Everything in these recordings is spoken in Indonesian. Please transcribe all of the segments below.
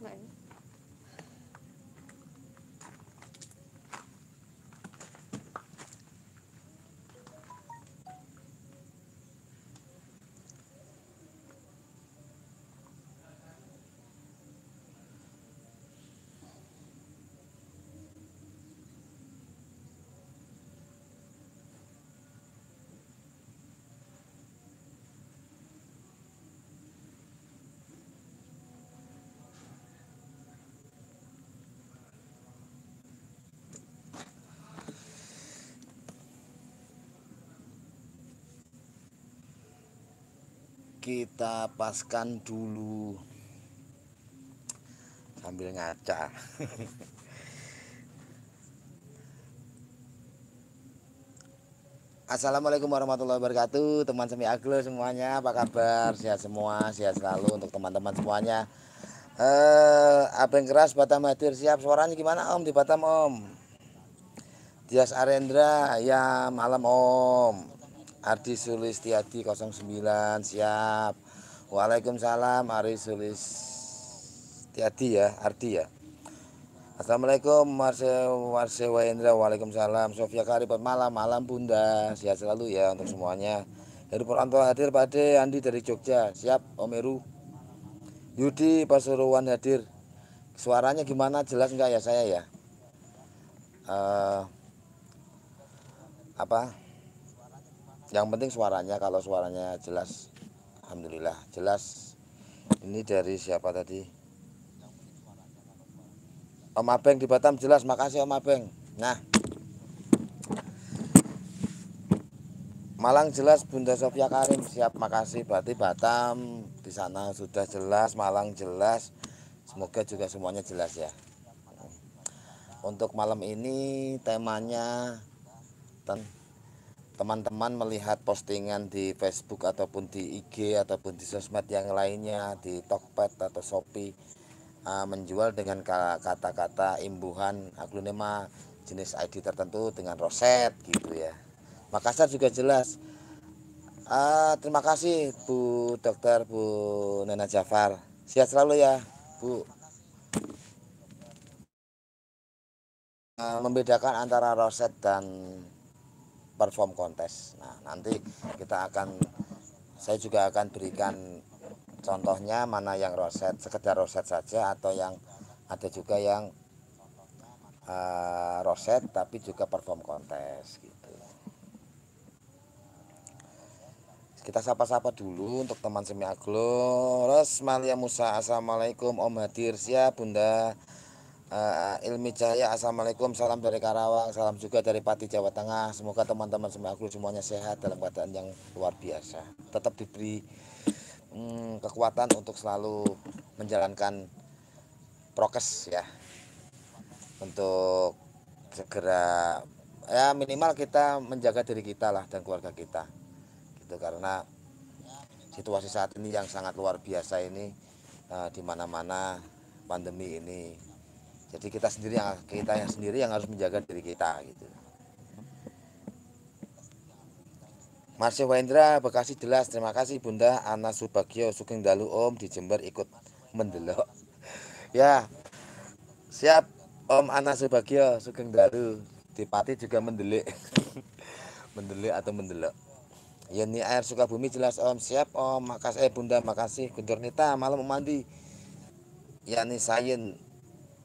Right. kita paskan dulu sambil ngaca Assalamualaikum warahmatullahi wabarakatuh Teman semi aglo semuanya Apa kabar sehat semua Sehat selalu untuk teman-teman semuanya eh, Abeng keras Batam hadir siap Suaranya gimana om di Batam om Dias Arendra Ya malam om Ardi Sulistiyadi 09 siap Waalaikumsalam Ardi Sulistiyadi ya Ardi ya Assalamualaikum Marse Marse Wahendra Waalaikumsalam Sofia Karibat malam malam Bunda sehat selalu ya untuk semuanya dari Purwanto hadir Pak De, Andi dari Jogja siap Om Eru Yudi Pasuruan hadir suaranya gimana jelas enggak ya saya ya uh, apa yang penting suaranya kalau suaranya jelas alhamdulillah jelas ini dari siapa tadi Om Abeng di Batam jelas makasih Om Abeng nah Malang jelas Bunda Sofia Karim siap makasih berarti Batam di sana sudah jelas Malang jelas semoga juga semuanya jelas ya untuk malam ini temanya tentang teman-teman melihat postingan di Facebook ataupun di IG ataupun di sosmed yang lainnya di Tokped atau Shopee uh, menjual dengan kata-kata imbuhan aglonema jenis ID tertentu dengan roset gitu ya Makassar juga jelas uh, terima kasih Bu Dokter Bu Nena Jafar sehat selalu ya Bu ah, membedakan antara roset dan perform kontes. Nah, nanti kita akan saya juga akan berikan contohnya mana yang roset, sekedar roset saja atau yang ada juga yang uh, roset tapi juga perform kontes gitu. Kita sapa-sapa dulu untuk teman semi aglo. Resmalia Musa, Assalamualaikum Om Hadir siap Bunda. Uh, Ilmi Jaya, Assalamualaikum, salam dari Karawang, salam juga dari Pati, Jawa Tengah. Semoga teman-teman semua aku semuanya sehat dalam keadaan yang luar biasa. Tetap diberi um, kekuatan untuk selalu menjalankan prokes ya. Untuk segera ya minimal kita menjaga diri kita lah dan keluarga kita. Gitu karena situasi saat ini yang sangat luar biasa ini uh, di mana-mana pandemi ini jadi kita sendiri yang kita yang sendiri yang harus menjaga diri kita gitu Marsya Wendra Bekasi jelas terima kasih Bunda Ana Subagio Sugeng Dalu Om di Jember ikut mendelok ya siap Om Ana Subagio Sugeng Dalu di juga mendelik mendelik atau mendelok Yeni ya, Air suka bumi jelas Om siap Om makasih eh Bunda makasih Guntur Nita malam mandi Yani Sayen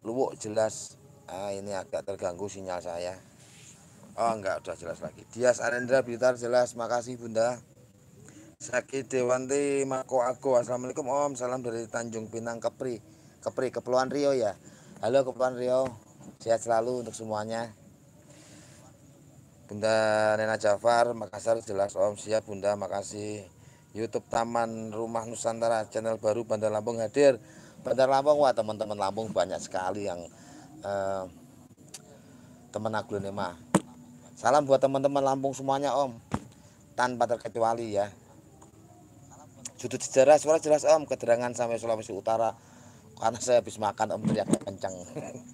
luwuk jelas ah ini agak terganggu sinyal saya oh enggak udah jelas lagi Dias Arendra Blitar jelas makasih bunda Sakit Dewanti Mako Aku Assalamualaikum Om salam dari Tanjung Pinang Kepri Kepri Kepulauan Rio ya halo Kepulauan Rio sehat selalu untuk semuanya Bunda Nena Jafar Makassar jelas Om siap Bunda makasih YouTube Taman Rumah Nusantara channel baru Bandar Lampung hadir Bandar Lampung wah teman-teman Lampung banyak sekali yang eh, teman aku ini mah. Salam buat teman-teman Lampung semuanya Om. Tanpa terkecuali ya. Sudut sejarah suara jelas Om, keterangan sampai Sulawesi Utara. Karena saya habis makan Om teriak kencang.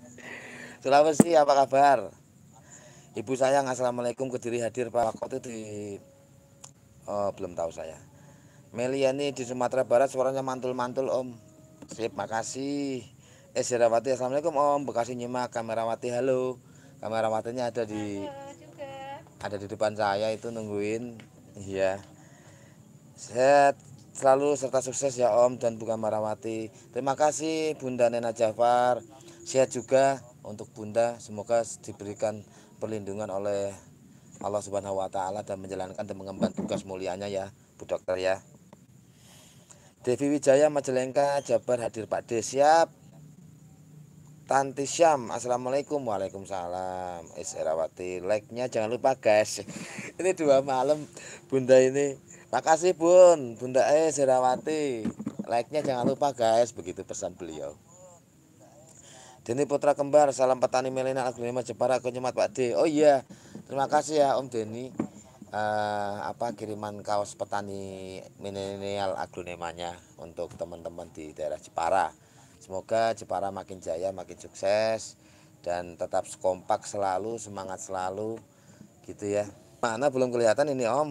Sulawesi apa kabar? Ibu sayang Assalamualaikum Kediri hadir Pak Kota itu di oh, belum tahu saya. Meliani di Sumatera Barat suaranya mantul-mantul Om. Terima kasih. Eh Sirawati, Assalamualaikum Om. Bekasi nyimak kamerawati halo. Kamerawatinya ada di halo, ada di depan saya itu nungguin. Iya. Sehat selalu serta sukses ya Om dan Bu Kamerawati. Terima kasih Bunda Nena Jafar. Sehat juga untuk Bunda. Semoga diberikan perlindungan oleh Allah Subhanahu wa taala dan menjalankan dan mengemban tugas mulianya ya Bu Dokter ya. Devi Wijaya Majalengka Jabar hadir Pak D siap Tanti Syam Assalamualaikum Waalaikumsalam Iserawati like nya jangan lupa guys Ini dua malam Bunda ini Makasih bun Bunda eh like nya jangan lupa guys Begitu pesan beliau Deni Putra Kembar Salam petani Melina Aglima Jepara Kunyemat Pak D Oh iya Terima kasih ya Om Deni uh, apa kiriman kaos petani milenial aglonemanya untuk teman-teman di daerah Jepara. Semoga Jepara makin jaya, makin sukses dan tetap kompak selalu, semangat selalu gitu ya. Mana belum kelihatan ini Om?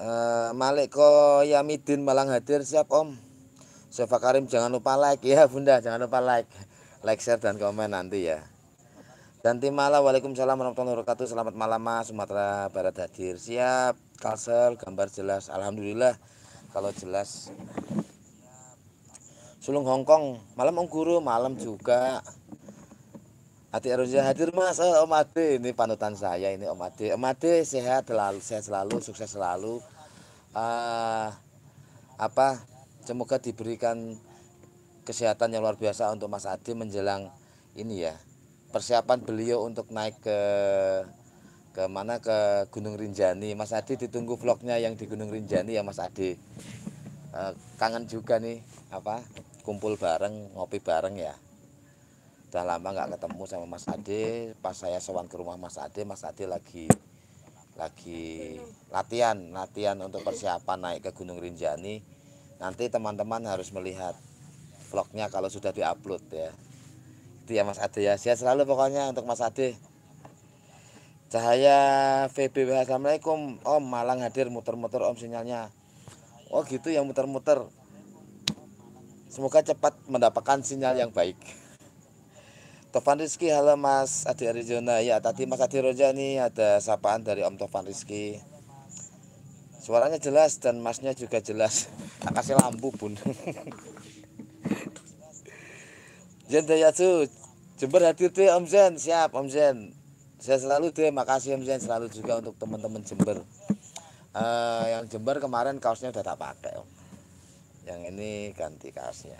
Uh, Malik Yamidin Malang hadir siap Om. Sefa Karim jangan lupa like ya Bunda, jangan lupa like like share dan komen nanti ya dan tim Mala Waalaikumsalam warahmatullahi wabarakatuh selamat malam Mas Sumatera Barat hadir siap kalsel gambar jelas Alhamdulillah kalau jelas Sulung Hongkong malam Om Guru malam juga Ati Eroja hadir mas, oh, Om Ade ini panutan saya ini Om Ade. Om Ade sehat selalu, sehat selalu, sukses selalu. Uh, apa? Semoga diberikan kesehatan yang luar biasa untuk Mas Adi menjelang ini ya persiapan beliau untuk naik ke ke mana ke Gunung Rinjani. Mas Adi ditunggu vlognya yang di Gunung Rinjani ya Mas Adi. E, kangen juga nih apa kumpul bareng ngopi bareng ya. Udah lama nggak ketemu sama Mas Adi. Pas saya sewan ke rumah Mas Adi, Mas Adi lagi lagi latihan latihan untuk persiapan naik ke Gunung Rinjani. Nanti teman-teman harus melihat vlognya kalau sudah diupload ya itu ya Mas Ade ya sehat selalu pokoknya untuk Mas Ade Cahaya VBW Assalamualaikum Om Malang hadir muter-muter Om sinyalnya Oh gitu yang muter-muter Semoga cepat mendapatkan sinyal yang baik Tovan Rizky, halo Mas Adi Arizona. Ya, tadi Mas Adi Roja nih ada sapaan dari Om Tovan Rizky. Suaranya jelas dan masnya juga jelas. Tak kasih lampu, pun. Zen Dayatsu Jember hadir tuh Om Zen siap Om Zen saya selalu tuh makasih Om Zen selalu juga untuk teman-teman Jember uh, yang Jember kemarin kaosnya udah tak pakai Om yang ini ganti kaosnya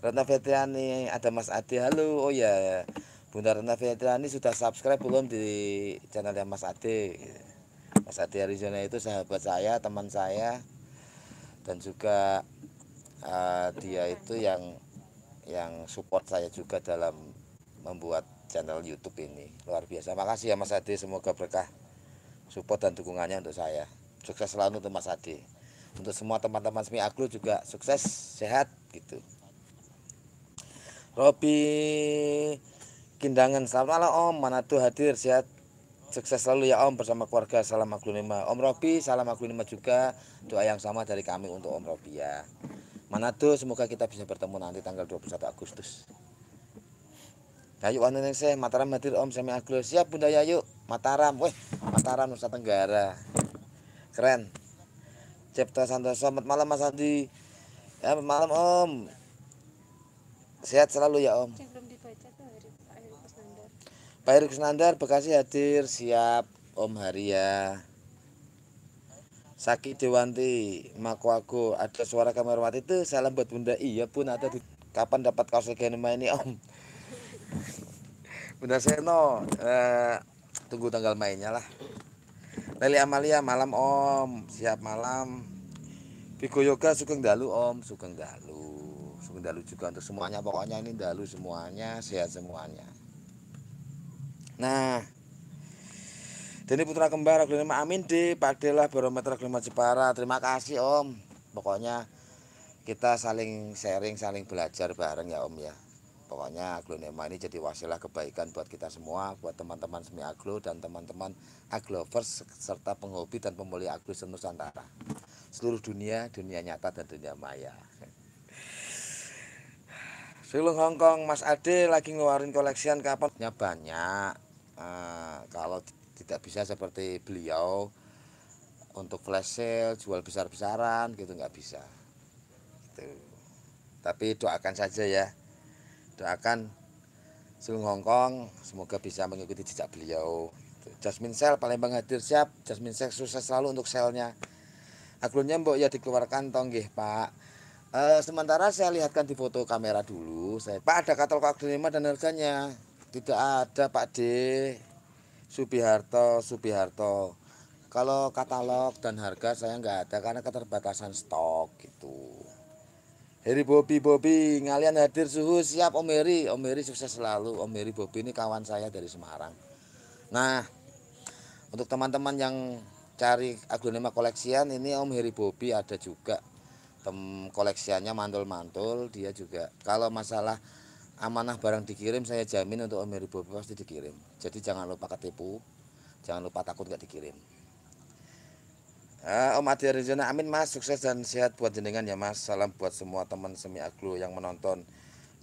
Retna Fetriani ada Mas Adi halo oh ya Bunda Retna Fetriani sudah subscribe belum di channelnya Mas Adi Mas Adi Arizona itu sahabat saya teman saya dan juga uh, dia itu yang yang support saya juga dalam membuat channel YouTube ini luar biasa makasih ya Mas Adi, semoga berkah support dan dukungannya untuk saya sukses selalu untuk Mas Ade untuk semua teman-teman semi Agro juga sukses sehat gitu Robi Kindangan selamat malam Om mana tuh hadir sehat sukses selalu ya Om bersama keluarga salam lima. Om Robi salam lima juga doa yang sama dari kami untuk Om Robi ya Mana tuh semoga kita bisa bertemu nanti tanggal 21 Agustus. Dayu wanu ning saya Mataram hadir Om Semi Agus. Siap Bunda Yayu, Mataram. Weh, Mataram Nusa Tenggara. Keren. Cipta Santoso, selamat malam Mas Andi. Ya, malam Om. Sehat selalu ya Om. Pak Erik Senandar, Bekasi hadir, siap Om Haria. Saki Dewanti aku ada suara mati itu salam buat Bunda iya pun ada di, kapan dapat kaos main ini Om Bunda Seno eh, tunggu tanggal mainnya lah Leli Amalia malam Om siap malam Vigo Yoga Sugeng Dalu Om Sugeng Dalu Sugeng Dalu juga untuk semuanya pokoknya ini Dalu semuanya sehat semuanya Nah jadi putra kembar aglonema amin di Padelah barometer aglonema Jepara. Terima kasih Om. Pokoknya kita saling sharing, saling belajar bareng ya Om ya. Pokoknya aglonema ini jadi wasilah kebaikan buat kita semua, buat teman-teman semi aglo dan teman-teman aglovers serta penghobi dan pemuli aglo Nusantara. Seluruh dunia, dunia nyata dan dunia maya. Hong Hongkong Mas Ade lagi ngeluarin koleksian kapan? banyak. Uh, kalau tidak bisa seperti beliau untuk flash sale jual besar-besaran gitu nggak bisa gitu. tapi doakan saja ya doakan Sulung Hongkong semoga bisa mengikuti jejak beliau gitu. Jasmine sale Palembang hadir siap Jasmine Sel sukses selalu untuk selnya akunnya mbok ya dikeluarkan tonggih pak e, sementara saya lihatkan di foto kamera dulu saya pak ada katalog akronima dan harganya tidak ada pak D Subiharto Subiharto kalau katalog dan harga saya nggak ada karena keterbatasan stok gitu Heri Bobi Bobi ngalian hadir suhu siap Om Heri Om Heri sukses selalu Om Heri Bobi ini kawan saya dari Semarang nah untuk teman-teman yang cari aglonema koleksian ini Om Heri Bobi ada juga tem koleksiannya mantul-mantul dia juga kalau masalah amanah barang dikirim saya jamin untuk Om Heri Bobi pasti dikirim jadi jangan lupa ketipu jangan lupa takut nggak dikirim nah, Om Adi Arizona, amin mas, sukses dan sehat buat jenengan ya mas Salam buat semua teman Semi Aglo yang menonton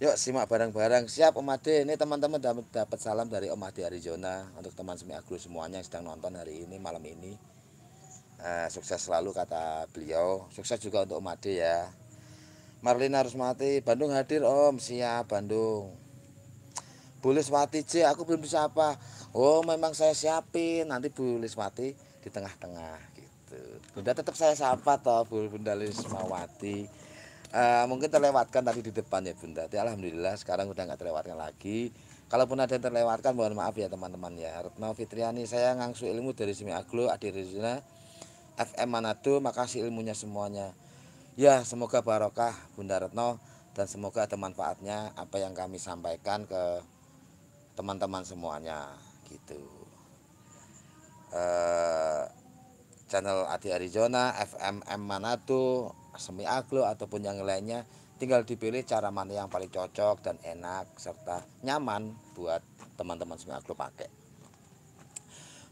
Yuk simak barang-barang Siap Om Adi, ini teman-teman dapat salam dari Om Adi Arizona Untuk teman Semi Aglo semuanya yang sedang nonton hari ini, malam ini uh, Sukses selalu kata beliau Sukses juga untuk Om Adi ya Marlina harus mati. Bandung hadir Om. Siap Bandung. Buliswati C, aku belum bisa apa. Oh, memang saya siapin. Nanti Buliswati di tengah-tengah gitu. Bunda tetap saya sapa toh Bunda Lismawati. Uh, mungkin terlewatkan tadi di depan ya Bunda. Tapi alhamdulillah sekarang udah nggak terlewatkan lagi. Kalaupun ada yang terlewatkan mohon maaf ya teman-teman ya. Retno Fitriani, saya ngangsu ilmu dari Simi Aglo, Adi Rizina, FM Manado, makasih ilmunya semuanya. Ya, semoga barokah Bunda Retno dan semoga ada manfaatnya apa yang kami sampaikan ke teman-teman semuanya gitu. Uh, channel Adi Arizona, FMM Manado, Semi Aglo ataupun yang lainnya tinggal dipilih cara mana yang paling cocok dan enak serta nyaman buat teman-teman Semi Aglo pakai.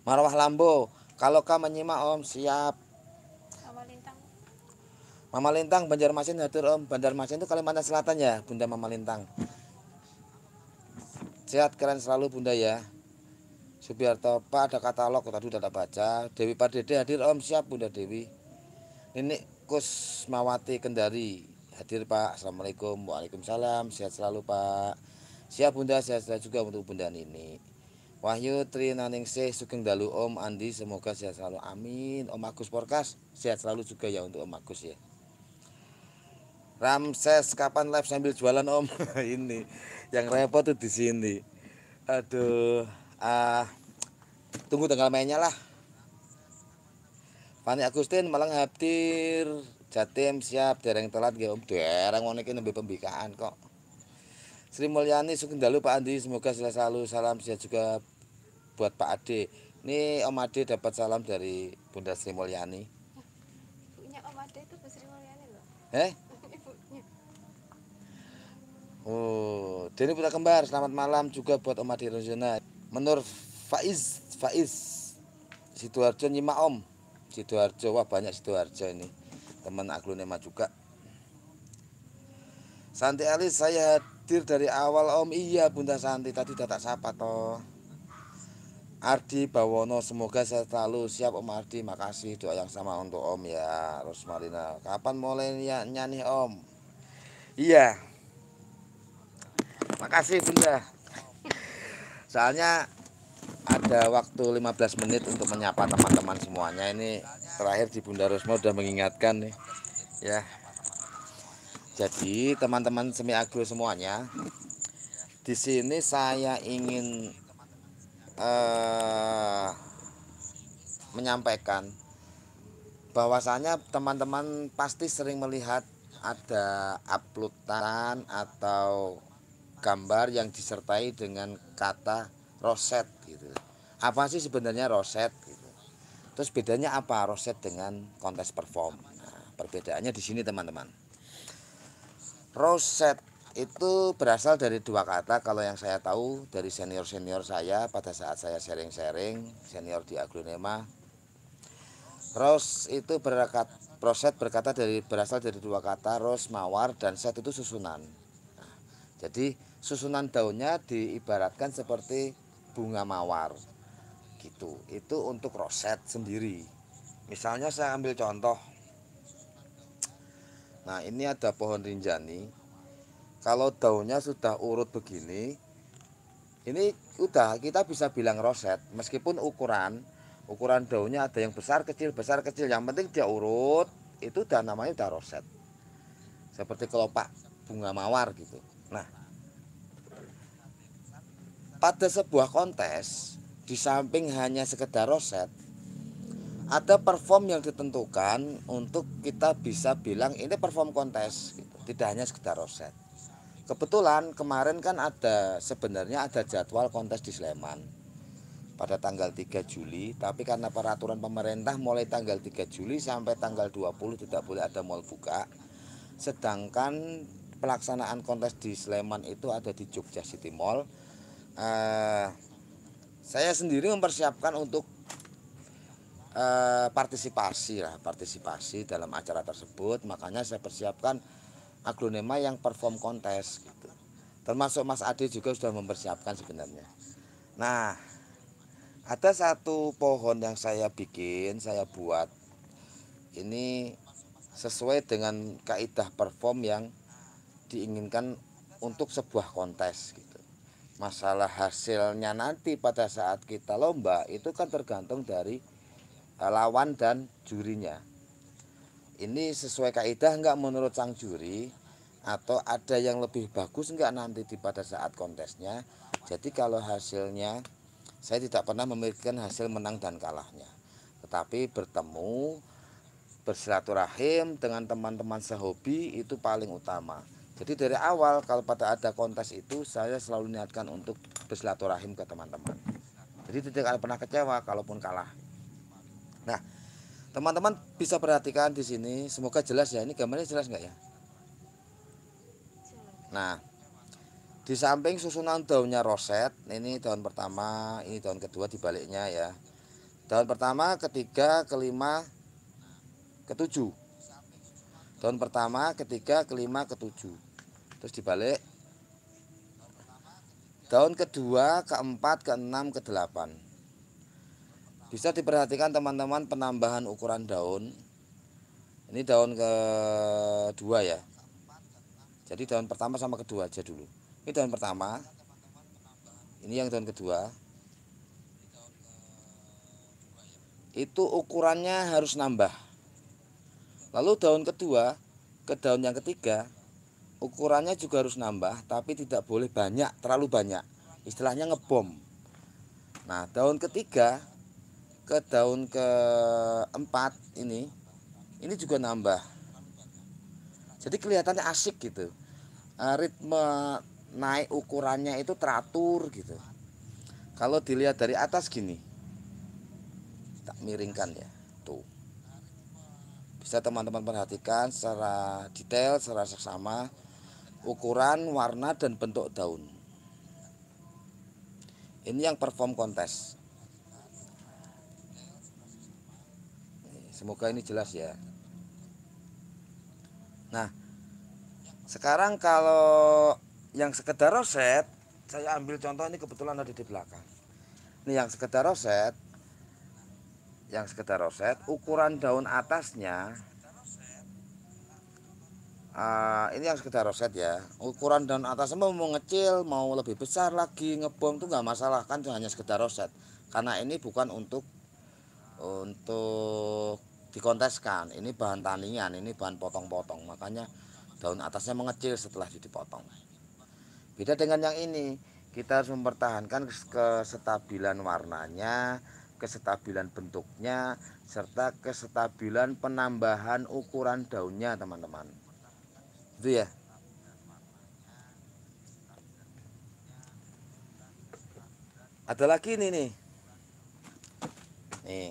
Marwah Lambo, kalau kau menyimak Om siap Mama Lintang Banjarmasin hatur Om. Banjarmasin itu Kalimantan Selatan ya, Bunda Mama Lintang. Sehat keren selalu Bunda ya. Subiarto Pak ada katalog tadi udah tak baca. Dewi Padede hadir Om siap Bunda Dewi. Ini Kusmawati Kendari hadir Pak. Assalamualaikum. Waalaikumsalam. Sehat selalu Pak. Siap Bunda, sehat selalu juga untuk Bunda Nini. Wahyu Trinaningsih Sugeng Dalu Om Andi semoga sehat selalu amin Om Agus Porkas sehat selalu juga ya untuk Om Agus ya Ramses kapan live sambil jualan om ini yang repot tuh di sini aduh ah uh, tunggu tanggal mainnya lah Fani Agustin Malang Habtir Jatim siap dereng telat gak om dereng mau iki lebih pembikaan kok Sri Mulyani Sukendalu Pak Andi semoga selalu selalu salam sehat juga buat Pak Ade ini Om Ade dapat salam dari Bunda Sri Mulyani punya Om Ade itu Bu Sri loh eh Oh, Denny Putra Kembar, selamat malam juga buat Om Adi Rozona. Menur Faiz, Faiz, Situarjo nyimak Om. Situarjo, wah banyak Situarjo ini. Teman aglonema juga. Santi Alis, saya hadir dari awal Om. Iya, Bunda Santi, tadi udah tak sapa toh. Ardi Bawono, semoga saya selalu siap Om Ardi. Makasih doa yang sama untuk Om ya, Rosmarina. Kapan mulai nyanyi Om? Iya, Makasih Bunda. Soalnya ada waktu 15 menit untuk menyapa teman-teman semuanya. Ini terakhir di Bunda rosmo sudah mengingatkan nih. Ya. Jadi teman-teman semi agro semuanya, di sini saya ingin uh, menyampaikan bahwasanya teman-teman pasti sering melihat ada uploadan atau gambar yang disertai dengan kata roset gitu apa sih sebenarnya roset gitu terus bedanya apa roset dengan kontes perform nah, perbedaannya di sini teman-teman roset itu berasal dari dua kata kalau yang saya tahu dari senior-senior saya pada saat saya sharing-sharing senior di agronema Ros itu berkat proset berkata dari berasal dari dua kata ros mawar dan set itu susunan nah, jadi susunan daunnya diibaratkan seperti bunga mawar gitu itu untuk roset sendiri misalnya saya ambil contoh nah ini ada pohon rinjani kalau daunnya sudah urut begini ini udah kita bisa bilang roset meskipun ukuran ukuran daunnya ada yang besar kecil besar kecil yang penting dia urut itu udah namanya udah roset seperti kelopak bunga mawar gitu nah pada sebuah kontes, di samping hanya sekedar roset, ada perform yang ditentukan untuk kita bisa bilang ini perform kontes, gitu. tidak hanya sekedar roset. Kebetulan kemarin kan ada sebenarnya ada jadwal kontes di Sleman pada tanggal 3 Juli, tapi karena peraturan pemerintah mulai tanggal 3 Juli sampai tanggal 20 tidak boleh ada mall buka. Sedangkan pelaksanaan kontes di Sleman itu ada di Jogja City Mall uh, saya sendiri mempersiapkan untuk uh, partisipasi lah partisipasi dalam acara tersebut makanya saya persiapkan aglonema yang perform kontes gitu termasuk Mas Adi juga sudah mempersiapkan sebenarnya nah ada satu pohon yang saya bikin saya buat ini sesuai dengan kaidah perform yang diinginkan untuk sebuah kontes gitu masalah hasilnya nanti pada saat kita lomba itu kan tergantung dari e, lawan dan jurinya ini sesuai kaidah enggak menurut sang juri atau ada yang lebih bagus enggak nanti di pada saat kontesnya jadi kalau hasilnya saya tidak pernah memikirkan hasil menang dan kalahnya tetapi bertemu bersilaturahim dengan teman-teman sehobi itu paling utama jadi dari awal kalau pada ada kontes itu saya selalu niatkan untuk bersilaturahim ke teman-teman. Jadi tidak akan pernah kecewa kalaupun kalah. Nah, teman-teman bisa perhatikan di sini, semoga jelas ya. Ini gambarnya jelas nggak ya? Nah, di samping susunan daunnya roset, ini daun pertama, ini daun kedua dibaliknya ya. Daun pertama, ketiga, kelima, ketujuh. Daun pertama, ketiga, kelima, ketujuh terus dibalik daun kedua keempat keenam delapan bisa diperhatikan teman-teman penambahan ukuran daun ini daun kedua ya jadi daun pertama sama kedua aja dulu ini daun pertama ini yang daun kedua itu ukurannya harus nambah lalu daun kedua ke daun yang ketiga ukurannya juga harus nambah tapi tidak boleh banyak terlalu banyak istilahnya ngebom nah daun ketiga ke daun keempat ini ini juga nambah jadi kelihatannya asik gitu eh, ritme naik ukurannya itu teratur gitu kalau dilihat dari atas gini tak miringkan ya tuh bisa teman-teman perhatikan secara detail secara seksama ukuran, warna, dan bentuk daun. Ini yang perform kontes. Semoga ini jelas ya. Nah, sekarang kalau yang sekedar roset, saya ambil contoh ini kebetulan ada di belakang. Ini yang sekedar roset, yang sekedar roset, ukuran daun atasnya uh, ini yang kita roset ya ukuran daun atas mau mau ngecil, mau lebih besar lagi ngebom tuh nggak masalah kan hanya sekedar roset karena ini bukan untuk untuk dikonteskan ini bahan tandingan, ini bahan potong-potong makanya daun atasnya mengecil setelah dipotong beda dengan yang ini kita harus mempertahankan kestabilan warnanya kestabilan bentuknya serta kestabilan penambahan ukuran daunnya teman-teman itu ya ada lagi ini nih nih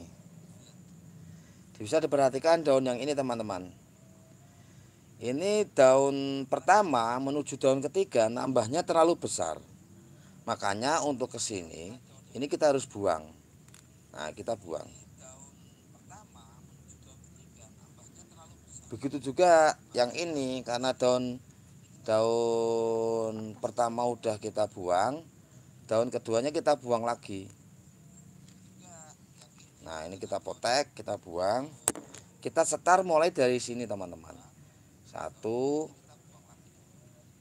bisa diperhatikan daun yang ini teman-teman ini daun pertama menuju daun ketiga nambahnya terlalu besar makanya untuk kesini ini kita harus buang nah kita buang begitu juga yang ini karena daun daun pertama udah kita buang daun keduanya kita buang lagi nah ini kita potek kita buang kita setar mulai dari sini teman-teman satu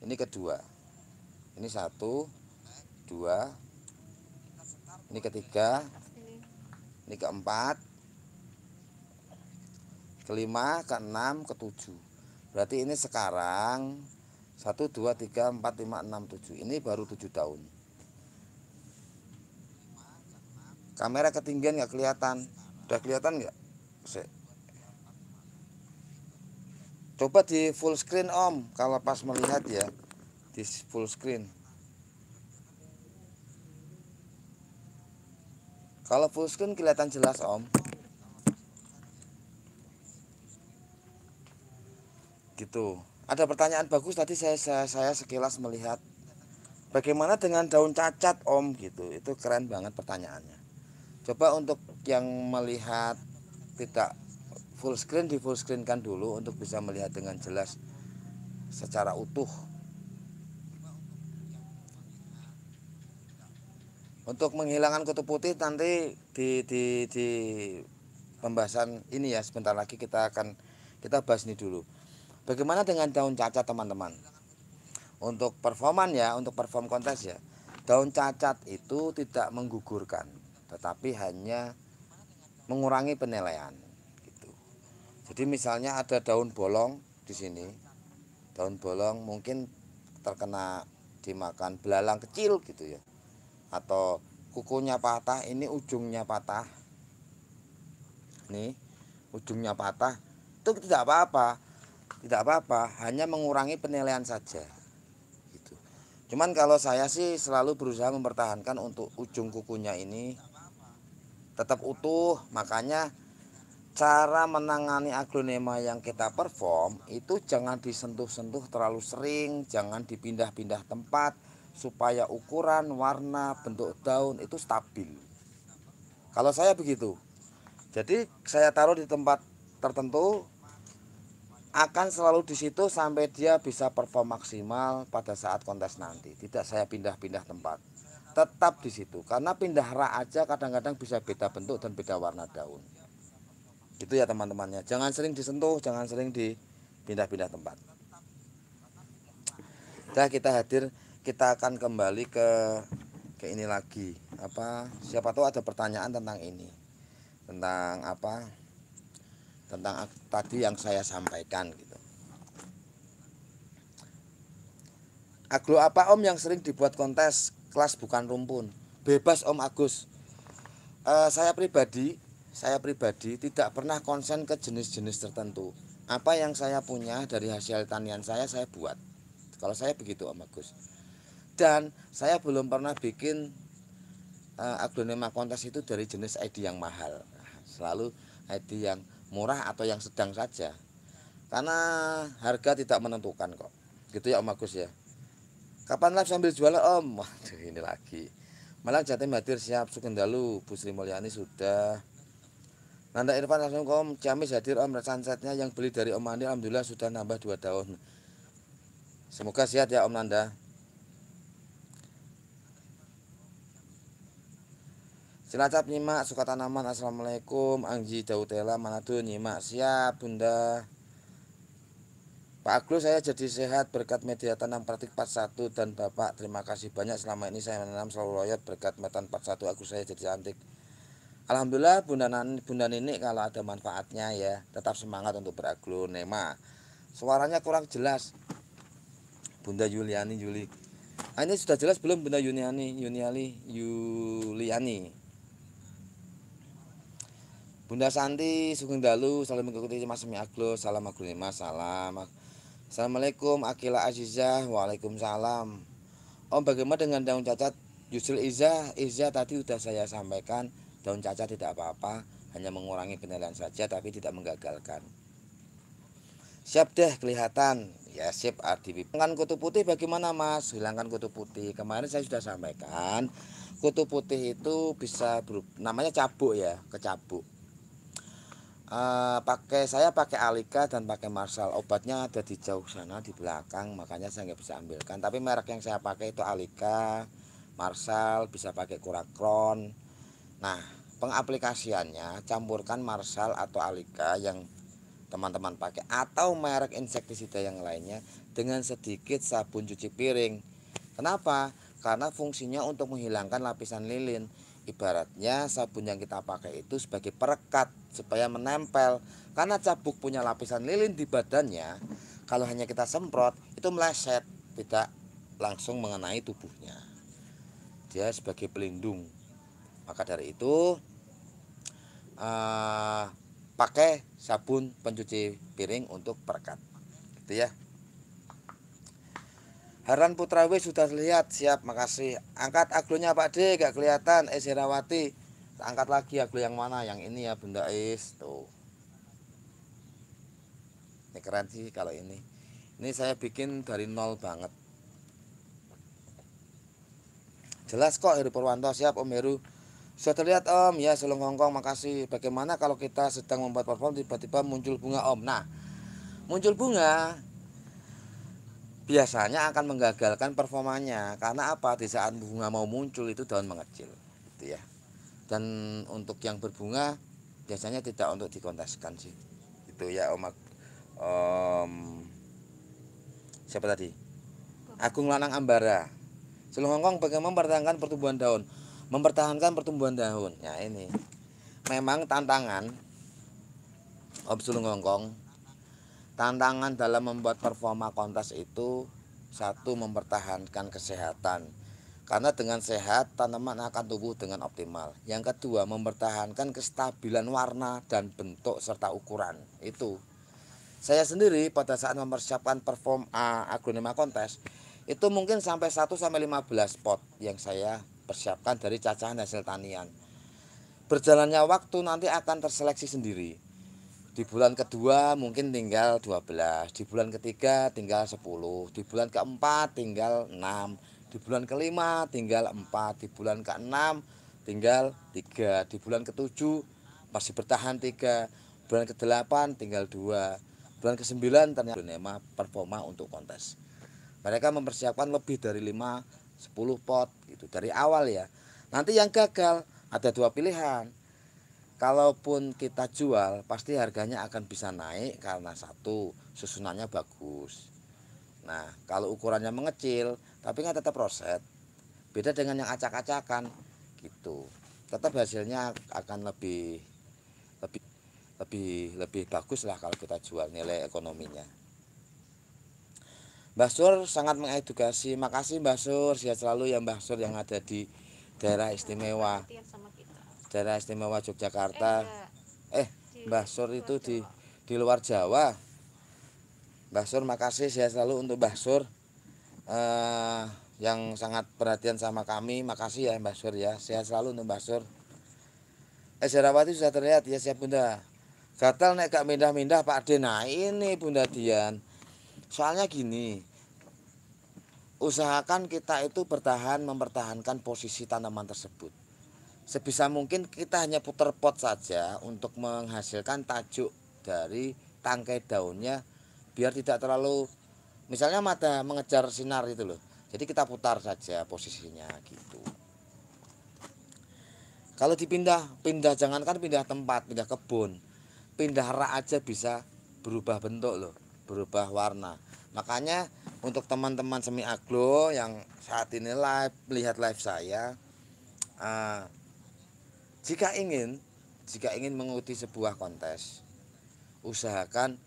ini kedua ini satu dua ini ketiga ini keempat kelima, keenam, ketujuh. Berarti ini sekarang satu dua tiga empat lima enam tujuh Ini baru tujuh tahun. Kamera ketinggian nggak kelihatan. Udah kelihatan nggak? Coba di full screen Om kalau pas melihat ya. Di full screen. Kalau full screen kelihatan jelas Om. gitu ada pertanyaan bagus tadi saya saya, saya sekilas melihat bagaimana dengan daun cacat om gitu itu keren banget pertanyaannya coba untuk yang melihat tidak full screen di full screen kan dulu untuk bisa melihat dengan jelas secara utuh untuk menghilangkan kutu putih nanti di di di pembahasan ini ya sebentar lagi kita akan kita bahas ini dulu Bagaimana dengan daun cacat teman-teman? Untuk performan ya, untuk perform kontes ya. Daun cacat itu tidak menggugurkan, tetapi hanya mengurangi penilaian gitu. Jadi misalnya ada daun bolong di sini. Daun bolong mungkin terkena dimakan belalang kecil gitu ya. Atau kukunya patah, ini ujungnya patah. Nih, ujungnya patah. Itu tidak apa-apa tidak apa-apa hanya mengurangi penilaian saja gitu cuman kalau saya sih selalu berusaha mempertahankan untuk ujung kukunya ini tetap utuh makanya cara menangani aglonema yang kita perform itu jangan disentuh-sentuh terlalu sering, jangan dipindah-pindah tempat supaya ukuran, warna, bentuk daun itu stabil. Kalau saya begitu. Jadi saya taruh di tempat tertentu, akan selalu di situ sampai dia bisa perform maksimal pada saat kontes nanti. Tidak saya pindah-pindah tempat. Tetap di situ karena pindah rak aja kadang-kadang bisa beda bentuk dan beda warna daun. Itu ya teman-temannya. Jangan sering disentuh, jangan sering dipindah-pindah tempat. Dah kita hadir, kita akan kembali ke ke ini lagi. Apa siapa tahu ada pertanyaan tentang ini. Tentang apa? tentang tadi yang saya sampaikan gitu. Aglo apa Om yang sering dibuat kontes kelas bukan rumpun? Bebas Om Agus. E, saya pribadi, saya pribadi tidak pernah konsen ke jenis-jenis tertentu. Apa yang saya punya dari hasil tanian saya saya buat. Kalau saya begitu Om Agus. Dan saya belum pernah bikin e, eh, aglonema kontes itu dari jenis ID yang mahal. Selalu ID yang murah atau yang sedang saja karena harga tidak menentukan kok gitu ya Om Agus ya kapan live sambil jualan Om waduh ini lagi malah Jatim hadir siap Sukendalu Bu Sri Mulyani sudah Nanda Irfan langsung kom Ciamis hadir Om sunsetnya yang beli dari Om Andi Alhamdulillah sudah nambah dua daun. Semoga sehat ya Om Nanda Cilacap nyimak suka tanaman Assalamualaikum Anggi Daudela Manado nyimak siap Bunda Pak Agus saya jadi sehat berkat media tanam praktik 41 dan Bapak terima kasih banyak selama ini saya menanam selalu loyot berkat metan 41 aku saya jadi cantik Alhamdulillah Bunda, Bunda ini kalau ada manfaatnya ya tetap semangat untuk Nema suaranya kurang jelas Bunda Yuliani Yuli ah, ini sudah jelas belum Bunda Yuniani Yuniali Yuliani Bunda Santi Sugeng Dalu selalu mengikuti Mas Semi Aglo salam Mas salam Assalamualaikum Akila Azizah Waalaikumsalam Om bagaimana dengan daun cacat Yusril Iza Iza tadi sudah saya sampaikan daun cacat tidak apa-apa hanya mengurangi penilaian saja tapi tidak menggagalkan siap deh kelihatan ya siap RDP hilangkan kutu putih bagaimana mas hilangkan kutu putih kemarin saya sudah sampaikan kutu putih itu bisa berubah, namanya cabuk ya kecabuk Eh, pakai saya pakai Alika dan pakai Marsal obatnya ada di jauh sana di belakang makanya saya nggak bisa ambilkan tapi merek yang saya pakai itu Alika Marsal bisa pakai Kurakron nah pengaplikasiannya campurkan Marsal atau Alika yang teman-teman pakai atau merek insektisida yang lainnya dengan sedikit sabun cuci piring kenapa karena fungsinya untuk menghilangkan lapisan lilin Ibaratnya sabun yang kita pakai itu sebagai perekat supaya menempel. Karena cabuk punya lapisan lilin di badannya, kalau hanya kita semprot itu meleset, tidak langsung mengenai tubuhnya. Dia sebagai pelindung. Maka dari itu uh, pakai sabun pencuci piring untuk perekat. Gitu ya. Haran Putra W sudah lihat, siap, makasih. Angkat aglonya Pak D, gak kelihatan. Es eh, Herawati, angkat lagi aglo yang mana? Yang ini ya Bunda Is tuh. Ini keren sih kalau ini. Ini saya bikin dari nol banget. Jelas kok Heru Purwanto, siap Om Heru. Sudah terlihat Om, ya Sulung Hongkong, makasih. Bagaimana kalau kita sedang membuat perform tiba-tiba muncul bunga Om? Nah, muncul bunga biasanya akan menggagalkan performanya karena apa di saat bunga mau muncul itu daun mengecil gitu ya dan untuk yang berbunga biasanya tidak untuk dikonteskan sih itu ya om um, siapa tadi Agung Lanang Ambara seluruh Hongkong bagaimana mempertahankan pertumbuhan daun mempertahankan pertumbuhan daun ya ini memang tantangan Om Sulung Hongkong Tantangan dalam membuat performa kontes itu satu mempertahankan kesehatan. Karena dengan sehat tanaman akan tumbuh dengan optimal. Yang kedua mempertahankan kestabilan warna dan bentuk serta ukuran. Itu saya sendiri pada saat mempersiapkan perform uh, agronema kontes itu mungkin sampai 1 sampai 15 pot yang saya persiapkan dari cacahan hasil tanian. Berjalannya waktu nanti akan terseleksi sendiri di bulan kedua mungkin tinggal 12 di bulan ketiga tinggal 10 di bulan keempat tinggal 6 di bulan kelima tinggal 4 di bulan keenam tinggal 3 di bulan ketujuh masih bertahan 3 bulan kedelapan tinggal 2 bulan kesembilan ternyata Indonesia performa untuk kontes mereka mempersiapkan lebih dari 5 10 pot gitu dari awal ya nanti yang gagal ada dua pilihan kalaupun kita jual pasti harganya akan bisa naik karena satu susunannya bagus nah kalau ukurannya mengecil tapi nggak tetap roset beda dengan yang acak-acakan gitu tetap hasilnya akan lebih lebih lebih lebih bagus lah kalau kita jual nilai ekonominya Mbah Sur sangat mengedukasi makasih Mbah Sur sehat selalu ya Mbah Sur yang ada di daerah istimewa daerah istimewa Yogyakarta eh, iya. eh Mbah Sur itu di di luar Jawa Mbah Sur makasih saya selalu untuk Mbah Sur eh, yang sangat perhatian sama kami makasih ya Mbah Sur ya saya selalu untuk Mbah Sur eh Sarawati sudah terlihat ya siap bunda gatal naik gak mindah-mindah Pak Ade. nah ini bunda Dian soalnya gini usahakan kita itu bertahan mempertahankan posisi tanaman tersebut sebisa mungkin kita hanya putar pot saja untuk menghasilkan tajuk dari tangkai daunnya biar tidak terlalu misalnya mata mengejar sinar itu loh jadi kita putar saja posisinya gitu kalau dipindah pindah jangan kan pindah tempat pindah kebun pindah rak aja bisa berubah bentuk loh berubah warna makanya untuk teman-teman semi aglo yang saat ini live melihat live saya uh, jika ingin, jika ingin mengikuti sebuah kontes, usahakan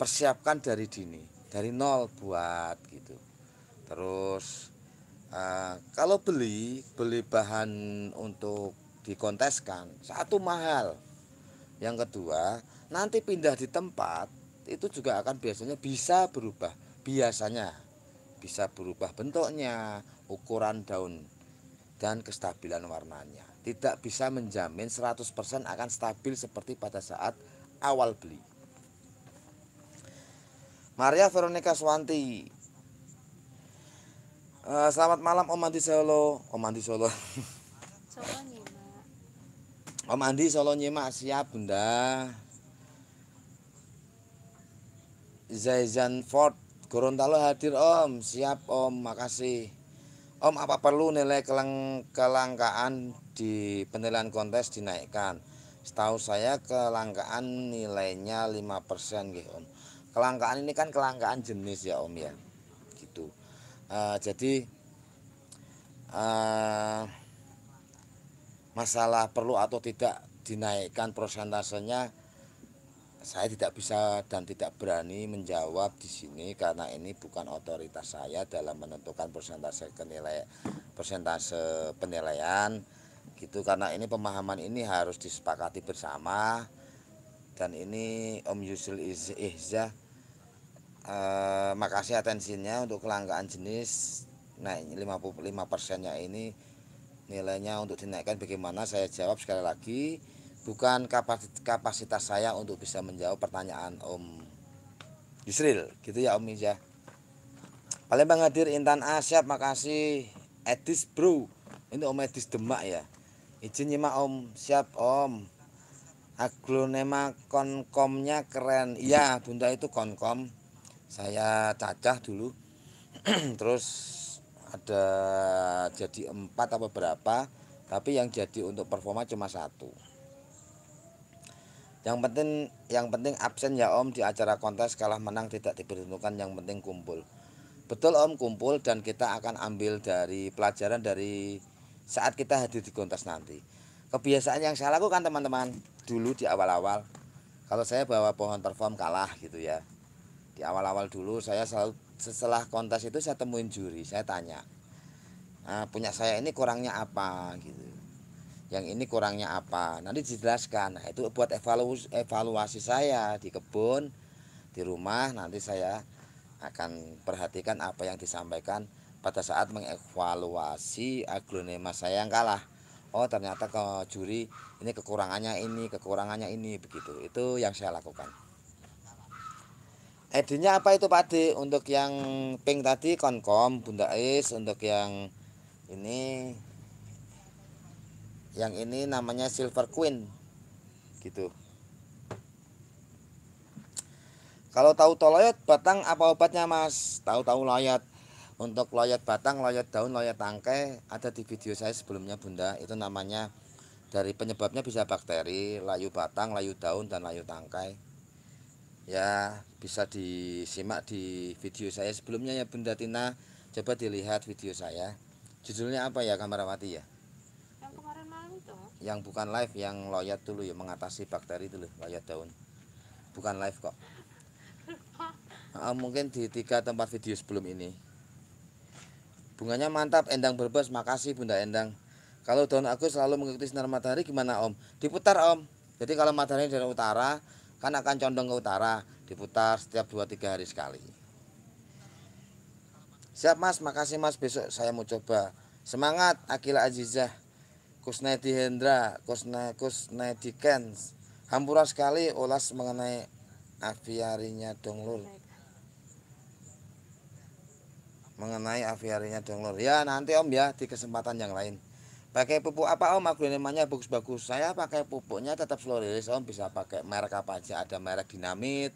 persiapkan dari dini, dari nol buat gitu. Terus uh, kalau beli, beli bahan untuk dikonteskan. Satu mahal. Yang kedua, nanti pindah di tempat itu juga akan biasanya bisa berubah. Biasanya bisa berubah bentuknya, ukuran daun dan kestabilan warnanya tidak bisa menjamin 100% akan stabil seperti pada saat awal beli. Maria Veronica Swanti. Eh, selamat malam Om Andi Solo. Om Andi Solo. Solo Om Andi Solo nyimak siap Bunda. Zaizan Ford Gorontalo hadir Om, siap Om, makasih. Om apa perlu nilai keleng kelangkaan di penilaian kontes dinaikkan? Setahu saya kelangkaan nilainya 5% gitu, Om. Kelangkaan ini kan kelangkaan jenis ya Om ya. Gitu. Uh, jadi uh, masalah perlu atau tidak dinaikkan persentasenya saya tidak bisa dan tidak berani menjawab di sini karena ini bukan otoritas saya dalam menentukan persentase kenilai persentase penilaian gitu karena ini pemahaman ini harus disepakati bersama dan ini Om Yusil Izzah. eh, makasih atensinya untuk kelangkaan jenis naik 55 persennya ini nilainya untuk dinaikkan bagaimana saya jawab sekali lagi bukan kapasitas saya untuk bisa menjawab pertanyaan Om Yusril gitu ya Om Ija Palembang hadir Intan A siap, makasih Edis bro ini Om Edis Demak ya izin nyimak Om siap Om aglonema konkomnya keren iya bunda itu konkom saya cacah dulu terus ada jadi empat apa berapa tapi yang jadi untuk performa cuma satu yang penting yang penting absen ya om di acara kontes kalah menang tidak diperhitungkan yang penting kumpul betul om kumpul dan kita akan ambil dari pelajaran dari saat kita hadir di kontes nanti kebiasaan yang saya lakukan teman-teman dulu di awal-awal kalau saya bawa pohon perform kalah gitu ya di awal-awal dulu saya selalu setelah kontes itu saya temuin juri saya tanya nah, punya saya ini kurangnya apa gitu yang ini kurangnya apa nanti dijelaskan nah, itu buat evaluasi evaluasi saya di kebun di rumah nanti saya akan perhatikan apa yang disampaikan pada saat mengevaluasi aglonema saya yang kalah oh ternyata ke juri ini kekurangannya ini kekurangannya ini begitu itu yang saya lakukan edinya apa itu Pak D untuk yang pink tadi konkom Bunda Is untuk yang ini yang ini namanya silver queen gitu kalau tahu toloyot batang apa obatnya mas tahu tahu loyot untuk loyot batang loyot daun loyot tangkai ada di video saya sebelumnya bunda itu namanya dari penyebabnya bisa bakteri layu batang layu daun dan layu tangkai ya bisa disimak di video saya sebelumnya ya Bunda Tina coba dilihat video saya judulnya apa ya Kamarawati ya yang bukan live yang loyat dulu ya mengatasi bakteri dulu loyat daun bukan live kok ah, mungkin di tiga tempat video sebelum ini bunganya mantap endang berbes makasih bunda endang kalau daun aku selalu mengikuti sinar matahari gimana om diputar om jadi kalau matahari dari utara kan akan condong ke utara diputar setiap dua tiga hari sekali siap mas makasih mas besok saya mau coba semangat Akila Azizah Kusnedi Hendra, Kusne, Kusnedi Kens. Hampura sekali ulas mengenai aviarinya Donglur. Mengenai aviarinya Donglur. Ya nanti Om ya di kesempatan yang lain. Pakai pupuk apa Om? namanya bagus-bagus. Saya pakai pupuknya tetap release. Om bisa pakai merek apa aja. Ada merek Dinamit,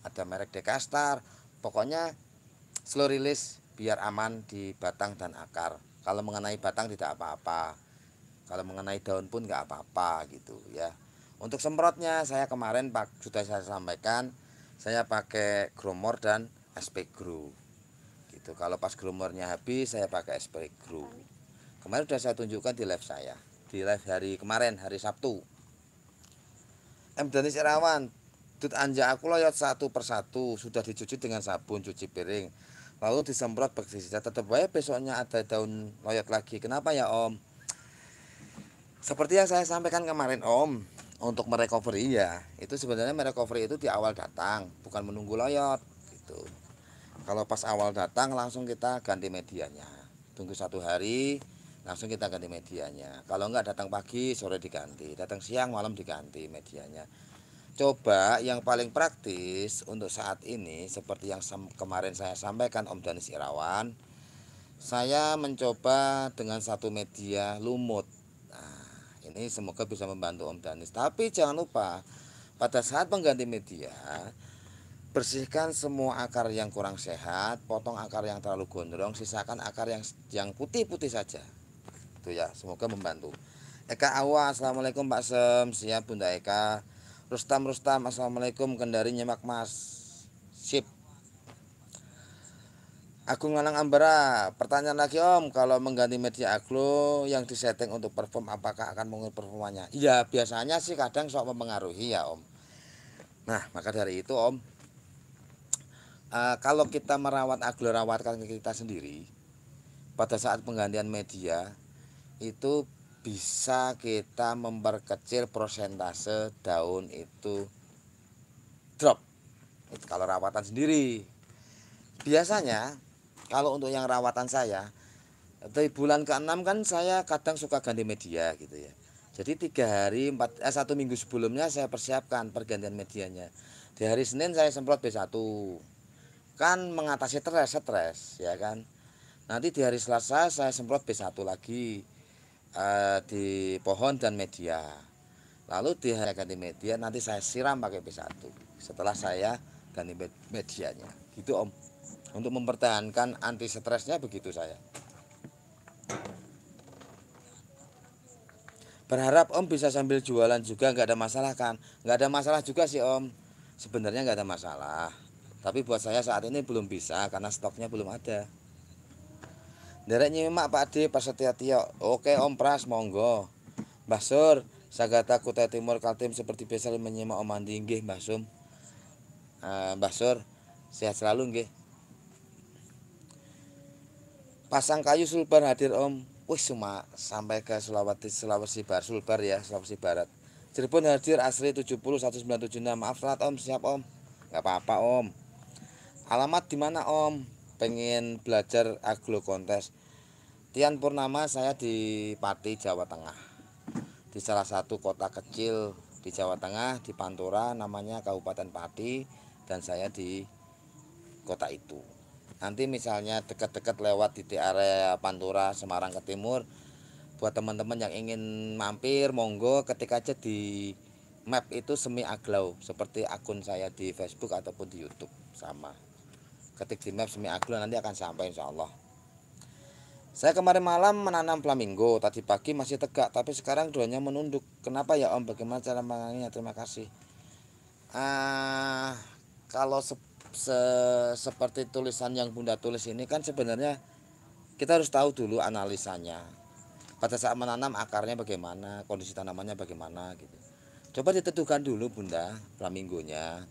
ada merek Dekastar. Pokoknya slow release biar aman di batang dan akar. Kalau mengenai batang tidak apa-apa kalau mengenai daun pun nggak apa-apa gitu ya untuk semprotnya saya kemarin pak sudah saya sampaikan saya pakai gromor dan SP Grow gitu kalau pas gromornya habis saya pakai SP Grow kemarin sudah saya tunjukkan di live saya di live hari kemarin hari Sabtu M Danis Irawan Dut anja aku loyot satu persatu sudah dicuci dengan sabun cuci piring lalu disemprot pestisida tetap baik besoknya ada daun loyot lagi kenapa ya om seperti yang saya sampaikan kemarin Om untuk merecovery ya itu sebenarnya merecovery itu di awal datang bukan menunggu loyot gitu kalau pas awal datang langsung kita ganti medianya tunggu satu hari langsung kita ganti medianya kalau enggak datang pagi sore diganti datang siang malam diganti medianya coba yang paling praktis untuk saat ini seperti yang kemarin saya sampaikan Om Danis Irawan saya mencoba dengan satu media lumut ini semoga bisa membantu Om Danis tapi jangan lupa pada saat pengganti media bersihkan semua akar yang kurang sehat potong akar yang terlalu gondrong sisakan akar yang yang putih-putih saja itu ya semoga membantu Eka Awa Assalamualaikum Pak Sem siap Bunda Eka Rustam Rustam Assalamualaikum Kendari Nyemak Mas sip Agung ngalang Ambara, pertanyaan lagi Om, kalau mengganti media aglo yang disetting untuk perform apakah akan mengurangi performanya? Iya, biasanya sih kadang sok mempengaruhi ya Om. Nah, maka dari itu Om, uh, kalau kita merawat aglo rawatkan kita sendiri, pada saat penggantian media itu bisa kita memperkecil prosentase daun itu drop. Itu kalau rawatan sendiri. Biasanya kalau untuk yang rawatan saya dari bulan ke-6 kan saya kadang suka ganti media gitu ya jadi tiga hari empat eh, satu minggu sebelumnya saya persiapkan pergantian medianya di hari Senin saya semprot B1 kan mengatasi stres stres ya kan nanti di hari Selasa saya semprot B1 lagi eh, di pohon dan media lalu di hari ganti media nanti saya siram pakai B1 setelah saya ganti medianya gitu om untuk mempertahankan anti stresnya begitu saya berharap om bisa sambil jualan juga nggak ada masalah kan nggak ada masalah juga sih om sebenarnya nggak ada masalah tapi buat saya saat ini belum bisa karena stoknya belum ada Dereknya nyimak pak ade pas setio oke om pras monggo Basur sagata kutai timur kaltim seperti biasa menyimak om andi nggih mbah sum uh, sehat selalu nggih pasang kayu sulbar hadir om wih cuma sampai ke Sulawesi Sulawesi Barat Sulbar ya Sulawesi Barat Cirebon hadir asli 70 1976 maaf telat om siap om nggak apa-apa om alamat di mana om pengen belajar aglo kontes Tian Purnama saya di Pati Jawa Tengah di salah satu kota kecil di Jawa Tengah di Pantura namanya Kabupaten Pati dan saya di kota itu nanti misalnya dekat-dekat lewat di area Pantura Semarang ke timur buat teman-teman yang ingin mampir monggo ketik aja di map itu semi aglau seperti akun saya di Facebook ataupun di YouTube sama ketik di map semi aglau nanti akan sampai insya Allah saya kemarin malam menanam flamingo tadi pagi masih tegak tapi sekarang dulunya menunduk kenapa ya om bagaimana cara menanginya terima kasih ah uh, kalau se seperti tulisan yang Bunda tulis ini kan sebenarnya kita harus tahu dulu analisanya. Pada saat menanam akarnya bagaimana, kondisi tanamannya bagaimana gitu. Coba diteduhkan dulu Bunda flamingonya.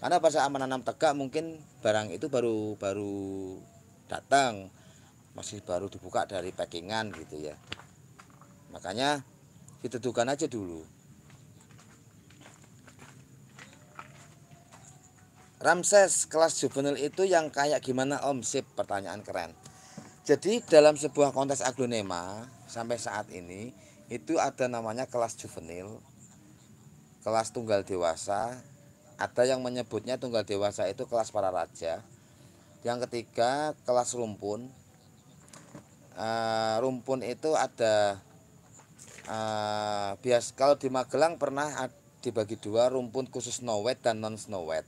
Karena pada saat menanam tegak mungkin barang itu baru baru datang masih baru dibuka dari packingan gitu ya. Makanya diteduhkan aja dulu. Ramses kelas juvenil itu yang kayak gimana Om? Sip, pertanyaan keren. Jadi dalam sebuah kontes aglonema sampai saat ini itu ada namanya kelas juvenil, kelas tunggal dewasa, ada yang menyebutnya tunggal dewasa itu kelas para raja. Yang ketiga kelas rumpun. Uh, rumpun itu ada uh, bias kalau di Magelang pernah dibagi dua rumpun khusus snow white dan non snow white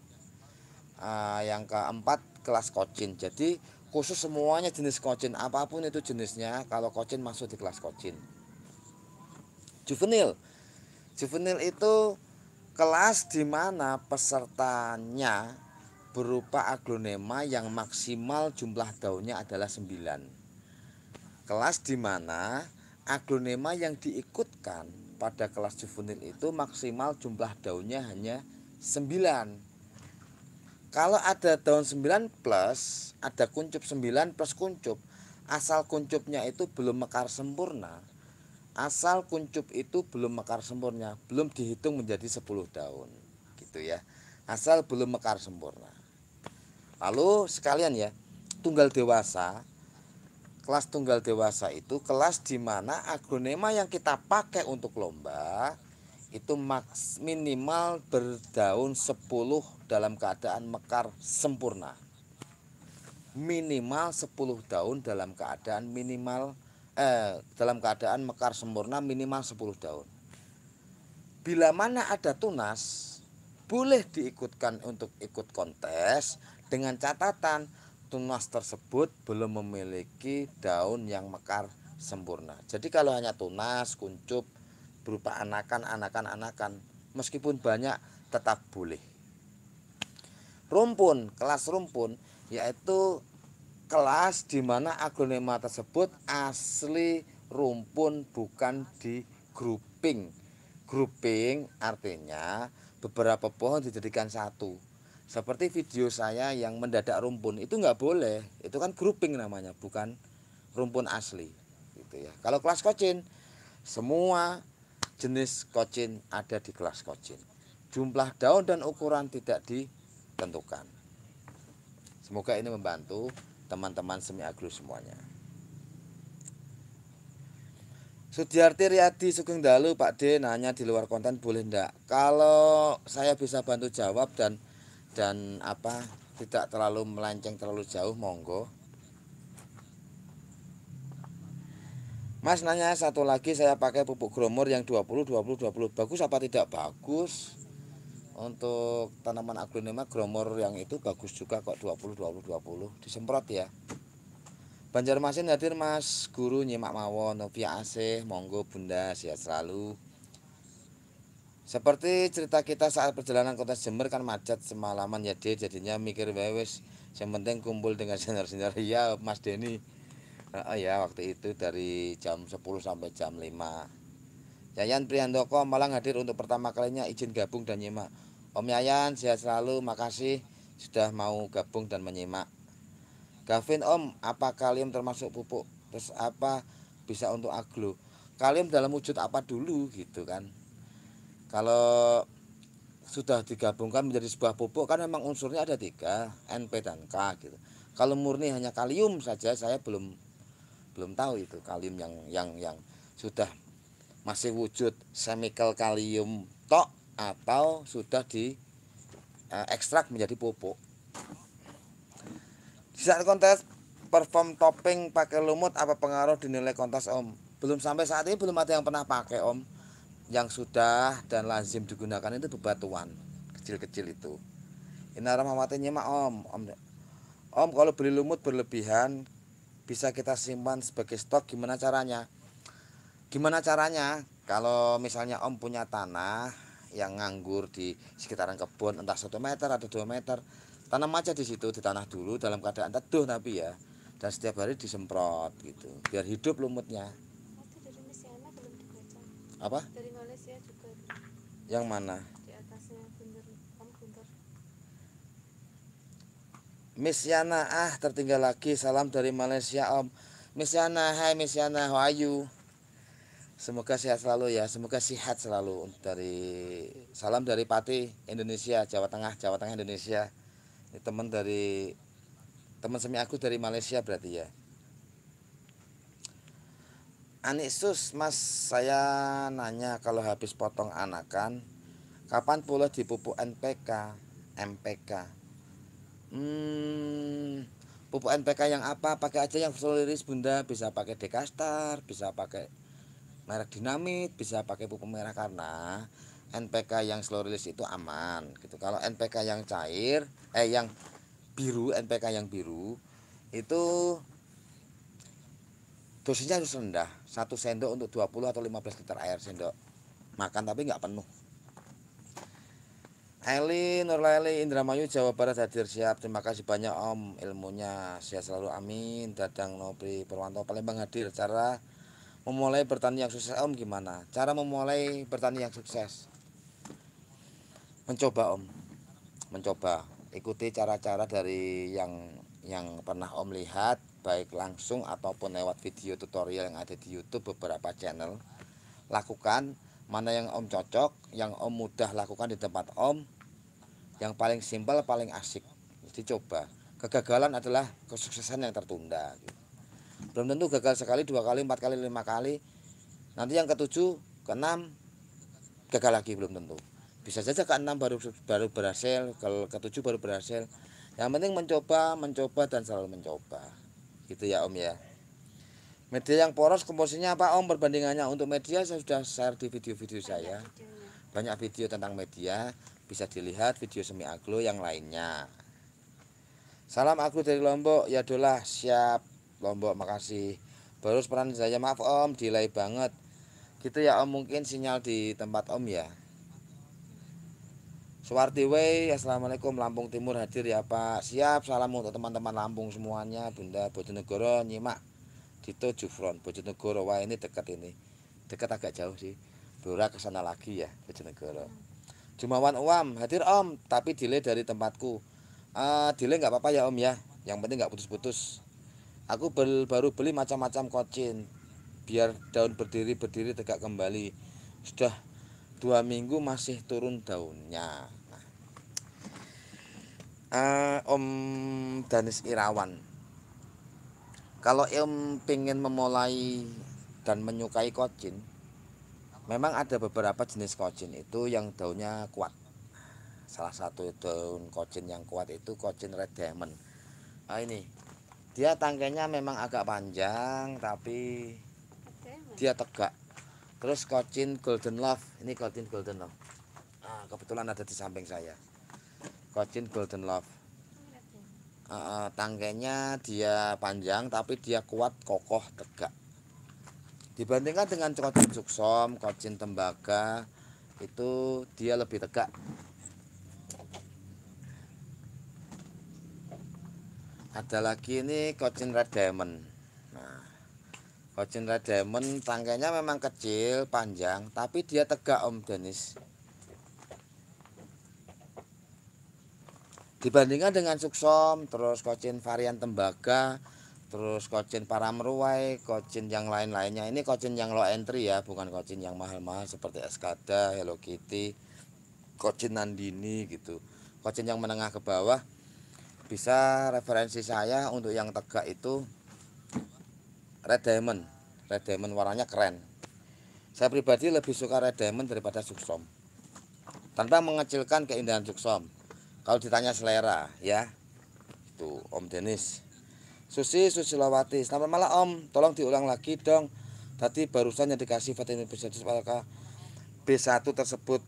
uh, yang keempat kelas kocin jadi khusus semuanya jenis kocin apapun itu jenisnya kalau kocin masuk di kelas kocin juvenil juvenil itu kelas di mana pesertanya berupa aglonema yang maksimal jumlah daunnya adalah 9 kelas di mana aglonema yang diikutkan pada kelas juvenil itu maksimal jumlah daunnya hanya 9 kalau ada daun 9 plus, ada kuncup 9 plus kuncup, asal kuncupnya itu belum mekar sempurna, asal kuncup itu belum mekar sempurna, belum dihitung menjadi 10 daun. Gitu ya. Asal belum mekar sempurna. Lalu sekalian ya, tunggal dewasa kelas tunggal dewasa itu kelas di mana agronema yang kita pakai untuk lomba itu maks minimal berdaun 10 dalam keadaan mekar sempurna. Minimal 10 daun dalam keadaan minimal eh, dalam keadaan mekar sempurna minimal 10 daun. Bila mana ada tunas, boleh diikutkan untuk ikut kontes dengan catatan tunas tersebut belum memiliki daun yang mekar sempurna. Jadi kalau hanya tunas, kuncup berupa anakan, anakan, anakan, meskipun banyak tetap boleh rumpun, kelas rumpun yaitu kelas di mana aglonema tersebut asli rumpun bukan di grouping. Grouping artinya beberapa pohon dijadikan satu. Seperti video saya yang mendadak rumpun itu nggak boleh, itu kan grouping namanya, bukan rumpun asli. Gitu ya. Kalau kelas kocin, semua jenis kocin ada di kelas kocin. Jumlah daun dan ukuran tidak di tentukan. Semoga ini membantu teman-teman semi agro semuanya. Sudiarti Riyadi Sugeng Dalu Pak D nanya di luar konten boleh ndak? Kalau saya bisa bantu jawab dan dan apa tidak terlalu melenceng terlalu jauh monggo. Mas nanya satu lagi saya pakai pupuk gromor yang 20 20 20 bagus apa tidak bagus? untuk tanaman aglonema gromor yang itu bagus juga kok 20 20 20 disemprot ya Banjarmasin hadir Mas Guru nyimak mawon Novia Aceh, monggo Bunda sehat selalu seperti cerita kita saat perjalanan kota Jember kan macet semalaman ya deh jadinya mikir wes yang penting kumpul dengan senior-senior ya Mas Denny oh ya waktu itu dari jam 10 sampai jam 5 Yayan Prihandoko Malang hadir untuk pertama kalinya izin gabung dan nyimak Om Yayan sehat selalu, makasih sudah mau gabung dan menyimak. Gavin Om, apa kalium termasuk pupuk? Terus apa bisa untuk aglo? Kalium dalam wujud apa dulu gitu kan? Kalau sudah digabungkan menjadi sebuah pupuk kan memang unsurnya ada tiga NP dan K gitu. Kalau murni hanya kalium saja saya belum belum tahu itu kalium yang yang yang sudah masih wujud semikel kalium tok atau sudah di eh, ekstrak menjadi pupuk. Di saat kontes perform topping pakai lumut apa pengaruh dinilai kontes Om? Belum sampai saat ini belum ada yang pernah pakai Om. Yang sudah dan lazim digunakan itu bebatuan kecil-kecil itu. Inara mamatinnya mah Om. Om Om kalau beli lumut berlebihan bisa kita simpan sebagai stok gimana caranya? Gimana caranya? Kalau misalnya Om punya tanah yang nganggur di sekitaran kebun entah satu meter atau dua meter tanam aja di situ di tanah dulu dalam keadaan teduh tapi ya dan setiap hari disemprot gitu biar hidup lumutnya apa dari Malaysia juga yang mana Miss Yana ah tertinggal lagi salam dari Malaysia Om Miss Yana hai Miss Yana how are you Semoga sehat selalu ya, semoga sehat selalu dari salam dari Pati Indonesia, Jawa Tengah, Jawa Tengah Indonesia. Ini teman dari teman semi aku dari Malaysia berarti ya. Anik sus, Mas, saya nanya kalau habis potong anakan, kapan pula dipupuk NPK, MPK? Hmm, pupuk NPK yang apa? Pakai aja yang soliris Bunda, bisa pakai Dekastar, bisa pakai merek dinamit bisa pakai pupuk merah karena NPK yang slow release itu aman gitu kalau NPK yang cair eh yang biru NPK yang biru itu dosisnya harus rendah satu sendok untuk 20 atau 15 liter air sendok makan tapi nggak penuh Eli Nurlaili Indramayu Jawa Barat hadir siap terima kasih banyak Om ilmunya sehat selalu amin Dadang Nobri Purwanto Palembang hadir cara memulai bertani yang sukses Om gimana? Cara memulai bertani yang sukses? Mencoba Om. Mencoba. Ikuti cara-cara dari yang yang pernah Om lihat baik langsung ataupun lewat video tutorial yang ada di YouTube beberapa channel. Lakukan mana yang Om cocok, yang Om mudah lakukan di tempat Om. Yang paling simpel, paling asik. dicoba coba. Kegagalan adalah kesuksesan yang tertunda gitu belum tentu gagal sekali dua kali empat kali lima kali nanti yang ketujuh keenam gagal lagi belum tentu bisa saja keenam baru baru berhasil ke ketujuh baru berhasil yang penting mencoba mencoba dan selalu mencoba gitu ya om ya media yang poros komposisinya apa om perbandingannya untuk media saya sudah share di video-video saya banyak video tentang media bisa dilihat video semi aglo yang lainnya salam aglo dari lombok ya dolah siap Lombok makasih baru peran saya maaf om delay banget gitu ya om mungkin sinyal di tempat om ya Suwarti Wei, Assalamualaikum Lampung Timur hadir ya Pak Siap, salam untuk teman-teman Lampung semuanya Bunda Bojonegoro, nyimak Dito Jufron, Bojonegoro, wah ini dekat ini Dekat agak jauh sih Bora ke sana lagi ya, Bojonegoro Jumawan Uam, hadir Om, tapi delay dari tempatku uh, Delay nggak apa-apa ya Om ya Yang penting nggak putus-putus Aku bel, baru beli macam-macam kocin biar daun berdiri berdiri tegak kembali. Sudah dua minggu masih turun daunnya. Uh, Om Danis Irawan. Kalau Om pengen memulai dan menyukai kocin, memang ada beberapa jenis kocin itu yang daunnya kuat. Salah satu daun kocin yang kuat itu kocin red diamond. Nah, ini dia tangkainya memang agak panjang tapi dia tegak terus kocin golden love ini kocin golden love nah, kebetulan ada di samping saya kocin golden love tangkainya dia panjang tapi dia kuat kokoh tegak dibandingkan dengan kocin suksom kocin tembaga itu dia lebih tegak ada lagi ini kocin red diamond nah kocin red diamond tangkainya memang kecil panjang tapi dia tegak om Denis dibandingkan dengan suksom terus kocin varian tembaga terus kocin para meruai kocin yang lain-lainnya ini kocin yang low entry ya bukan kocin yang mahal-mahal seperti Eskada Hello Kitty kocin Nandini gitu kocin yang menengah ke bawah bisa referensi saya untuk yang tegak itu red diamond red diamond warnanya keren saya pribadi lebih suka red diamond daripada suksom tanpa mengecilkan keindahan suksom kalau ditanya selera ya itu om Denis Susi Susi Susilawati selamat malam om tolong diulang lagi dong tadi barusan yang dikasih vitamin B1 tersebut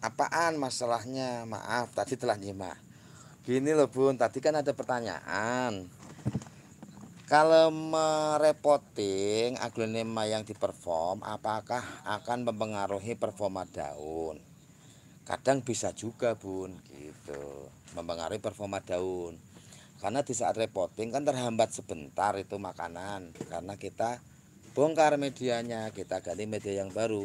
apaan masalahnya maaf tadi telah nyimak Gini loh Bun, tadi kan ada pertanyaan. Kalau merepoting aglonema yang diperform, apakah akan mempengaruhi performa daun? Kadang bisa juga Bun, gitu. Mempengaruhi performa daun. Karena di saat repoting kan terhambat sebentar itu makanan. Karena kita bongkar medianya, kita ganti media yang baru.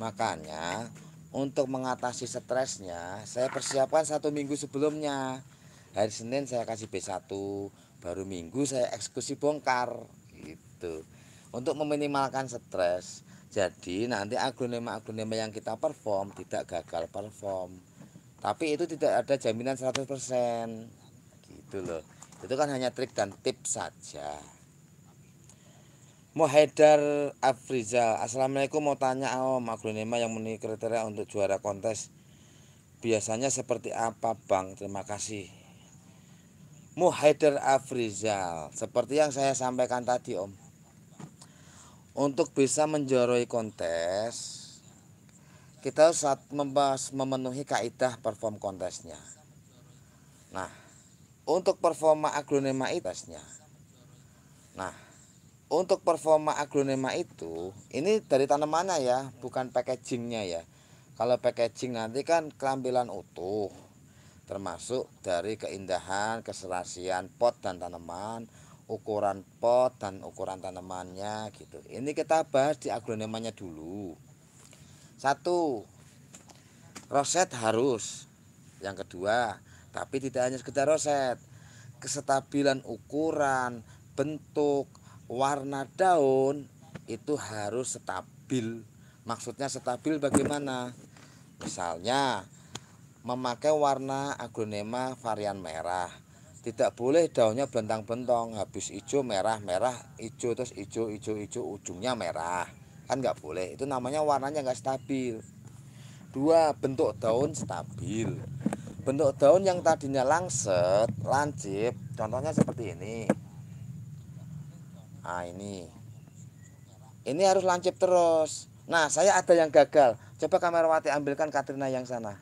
Makanya untuk mengatasi stresnya saya persiapkan satu minggu sebelumnya hari Senin saya kasih B1 baru minggu saya eksekusi bongkar gitu untuk meminimalkan stres jadi nanti agronema-agronema yang kita perform tidak gagal perform tapi itu tidak ada jaminan 100% gitu loh itu kan hanya trik dan tips saja Mohedar Afrizal Assalamualaikum mau tanya ah, om Aglonema yang memenuhi kriteria untuk juara kontes Biasanya seperti apa bang Terima kasih Muhaider Afrizal Seperti yang saya sampaikan tadi om Untuk bisa menjuarai kontes Kita saat membahas memenuhi kaidah perform kontesnya Nah untuk performa aglonema itu Nah untuk performa aglonema itu ini dari tanamannya ya bukan packagingnya ya kalau packaging nanti kan kelampilan utuh termasuk dari keindahan keserasian pot dan tanaman ukuran pot dan ukuran tanamannya gitu ini kita bahas di aglonemanya dulu satu roset harus yang kedua tapi tidak hanya sekedar roset kesetabilan ukuran bentuk warna daun itu harus stabil. Maksudnya stabil bagaimana? Misalnya memakai warna aglonema varian merah. Tidak boleh daunnya bentang-bentong, habis hijau merah, merah hijau terus hijau hijau hijau ujungnya merah. Kan nggak boleh. Itu namanya warnanya nggak stabil. Dua, bentuk daun stabil. Bentuk daun yang tadinya langset, lancip, contohnya seperti ini nah ini ini harus lancip terus nah saya ada yang gagal coba kamerawati ambilkan Katrina yang sana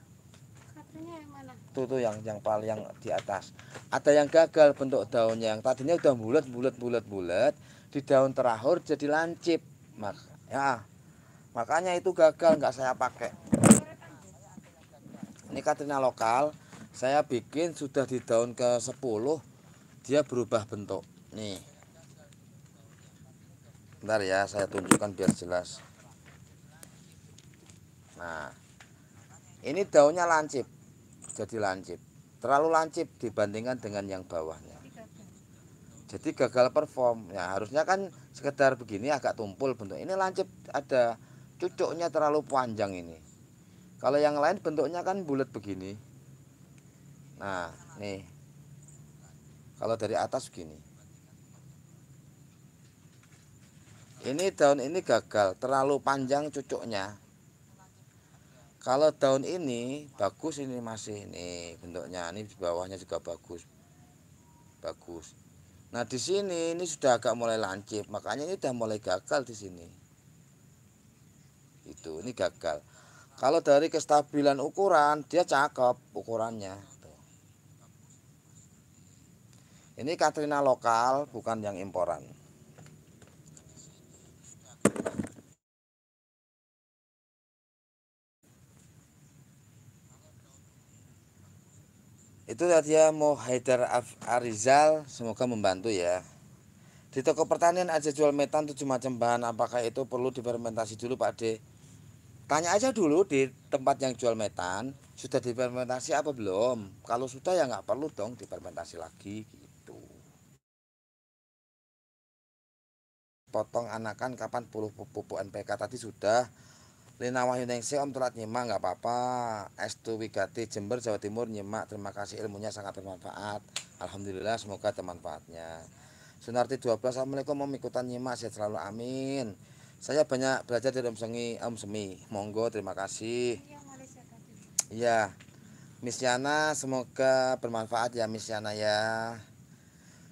Katrina yang mana tuh tuh yang yang paling yang di atas ada yang gagal bentuk daunnya yang tadinya udah bulat bulat bulat bulat di daun terakhir jadi lancip mak ya makanya itu gagal nggak saya pakai ini Katrina lokal saya bikin sudah di daun ke 10 dia berubah bentuk nih Bentar ya, saya tunjukkan biar jelas. Nah, ini daunnya lancip, jadi lancip. Terlalu lancip dibandingkan dengan yang bawahnya. Jadi gagal perform. Ya harusnya kan sekedar begini agak tumpul bentuk. Ini lancip ada cucuknya terlalu panjang ini. Kalau yang lain bentuknya kan bulat begini. Nah, nih. Kalau dari atas begini. ini daun ini gagal terlalu panjang cucuknya kalau daun ini bagus ini masih ini bentuknya ini di bawahnya juga bagus bagus nah di sini ini sudah agak mulai lancip makanya ini sudah mulai gagal di sini itu ini gagal kalau dari kestabilan ukuran dia cakep ukurannya ini Katrina lokal bukan yang imporan itu tadi ya mau Haidar Arizal semoga membantu ya di toko pertanian aja jual metan tujuh macam bahan apakah itu perlu difermentasi dulu Pak D tanya aja dulu di tempat yang jual metan sudah difermentasi apa belum kalau sudah ya nggak perlu dong difermentasi lagi gitu potong anakan kapan puluh pupuk NPK tadi sudah Lena Wahyu Ningsih Om Tulat nyimak nggak apa-apa. S2 Wigati Jember Jawa Timur nyimak. Terima kasih ilmunya sangat bermanfaat. Alhamdulillah semoga ada manfaatnya. Sunarti 12 Assalamualaikum Om ikutan nyimak sehat selalu amin. Saya banyak belajar dari Om Sengi, Om Semi. Monggo terima kasih. Iya. Miss Yana semoga bermanfaat ya Miss Yana ya.